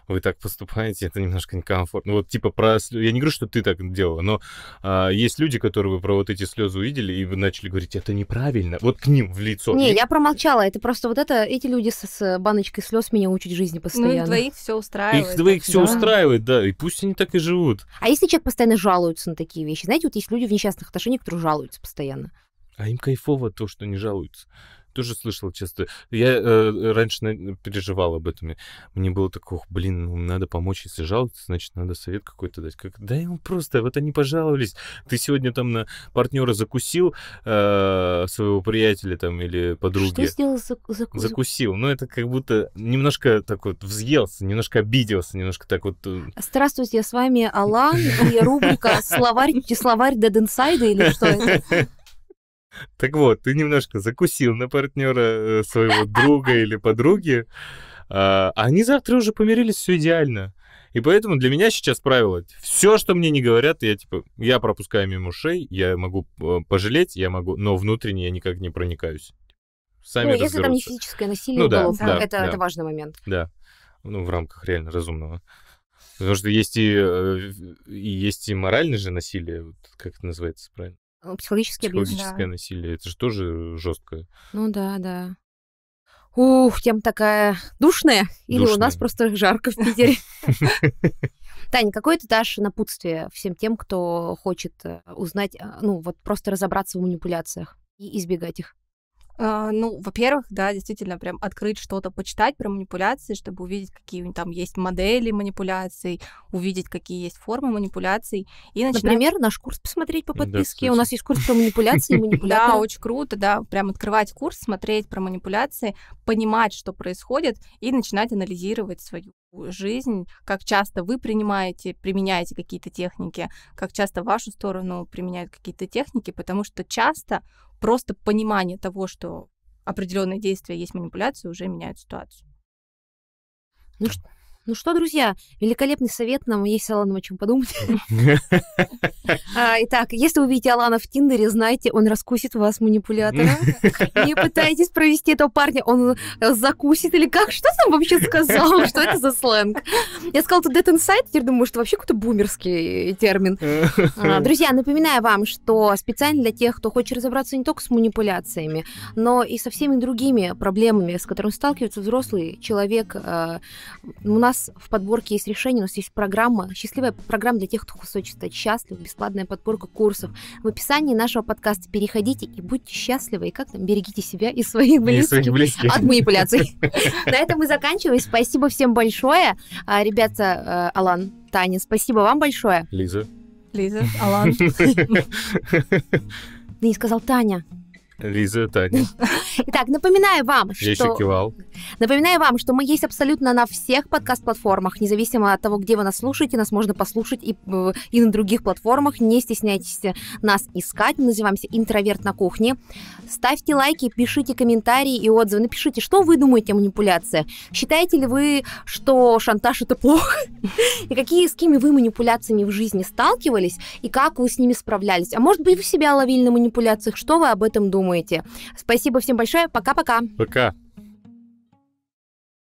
вы так поступаете, это немножко некомфортно. Вот типа про... Я не говорю, что ты так делала, но а, есть люди, которые вы про вот эти слезы увидели и вы начали говорить, это неправильно, вот к ним в лицо. Не, и... я промолчала, это просто вот это, эти люди с, с баночкой слез меня учат жизни постоянно. Ну, их двоих все устраивает. Их двоих все да. устраивает, да, и пусть они так и живут. А если человек постоянно жалуется на такие вещи? Знаете, вот есть люди в несчастных отношениях, которые жалуются постоянно. А им кайфово то, что не жалуются. Тоже слышал часто. Я э, раньше переживал об этом. Мне было такое, блин, ну, надо помочь, если жалуются, значит, надо совет какой-то дать. Как, да ему просто, вот они пожаловались. Ты сегодня там на партнера закусил э, своего приятеля там или подруги. Что сделал заку- заку- Закусил. Ну, это как будто немножко так вот взъелся, немножко обиделся, немножко так вот... Э. Здравствуйте, с вами Алан и рубрика «Словарь, словарь Dead Inside» или что это? Так вот, ты немножко закусил на партнера э, своего друга или подруги, а они завтра уже помирились, все идеально. И поэтому для меня сейчас правило, все, что мне не говорят, я типа, я пропускаю мимо ушей, я могу э, пожалеть, я могу, но внутренне я никак не проникаюсь. Сами ну, если там не физическое насилие ну, было, да, да, это, да. это важный момент. Да, ну в рамках реально разумного. Потому что есть и, э, и есть и моральное же насилие, как это называется правильно? Э, психологический абьюз, Психологическое да. насилие, это же тоже жесткое Ну да, да. Ух, тема такая душная. Или душная. у нас просто жарко в Питере. Таня, какой ты дашь напутствие всем тем, кто хочет э, узнать, э, ну вот просто разобраться в манипуляциях и избегать их? А, ну, во-первых, да, действительно, прям открыть что-то, почитать про манипуляции, чтобы увидеть, какие там есть модели манипуляций, увидеть, какие есть формы манипуляций. И начинать... Например, наш курс посмотреть по подписке. Да, У нас есть курс про манипуляции, Да, очень круто, да, прям открывать курс, смотреть про манипуляции, понимать, что происходит, и начинать анализировать свою жизнь, как часто вы принимаете, применяете какие-то техники, как часто в вашу сторону применяют какие-то техники, потому что часто просто понимание того, что определенные действия есть манипуляция, уже меняют ситуацию. Ну что, ну что, друзья, великолепный совет нам есть с Аланом о чем подумать. А, итак, если вы увидите Алана в Тиндере, знайте, он раскусит вас манипулятора. Не пытайтесь провести этого парня, он э, закусит или как? Что там вообще сказал? Что это за сленг? Я сказала, это dead inside, теперь думаю, что вообще какой-то бумерский термин. А, друзья, напоминаю вам, что специально для тех, кто хочет разобраться не только с манипуляциями, но и со всеми другими проблемами, с которыми сталкивается взрослый человек, э, у нас нас в подборке есть решение, у нас есть программа, счастливая программа для тех, кто хочет стать счастливым. бесплатная подборка курсов. В описании нашего подкаста переходите и будьте счастливы, и как там, берегите себя и своих близких, и своих близких. от манипуляций. На этом мы заканчиваем. Спасибо всем большое. А, ребята, э, Алан, Таня, спасибо вам большое. Лиза. Лиза, Алан. Да не сказал Таня. Лиза, Таня. Итак, напоминаю вам, что... Я еще кивал. Напоминаю вам, что мы есть абсолютно на всех подкаст-платформах, независимо от того, где вы нас слушаете, нас можно послушать и, э, и на других платформах. Не стесняйтесь нас искать. Мы называемся «Интроверт на кухне». Ставьте лайки, пишите комментарии и отзывы. Напишите, что вы думаете о манипуляциях. Считаете ли вы, что шантаж – это плохо? И какие, с какими вы манипуляциями в жизни сталкивались? И как вы с ними справлялись? А может быть, вы себя ловили на манипуляциях? Что вы об этом думаете? думаете. Спасибо всем большое. Пока-пока. Пока. -пока. Пока.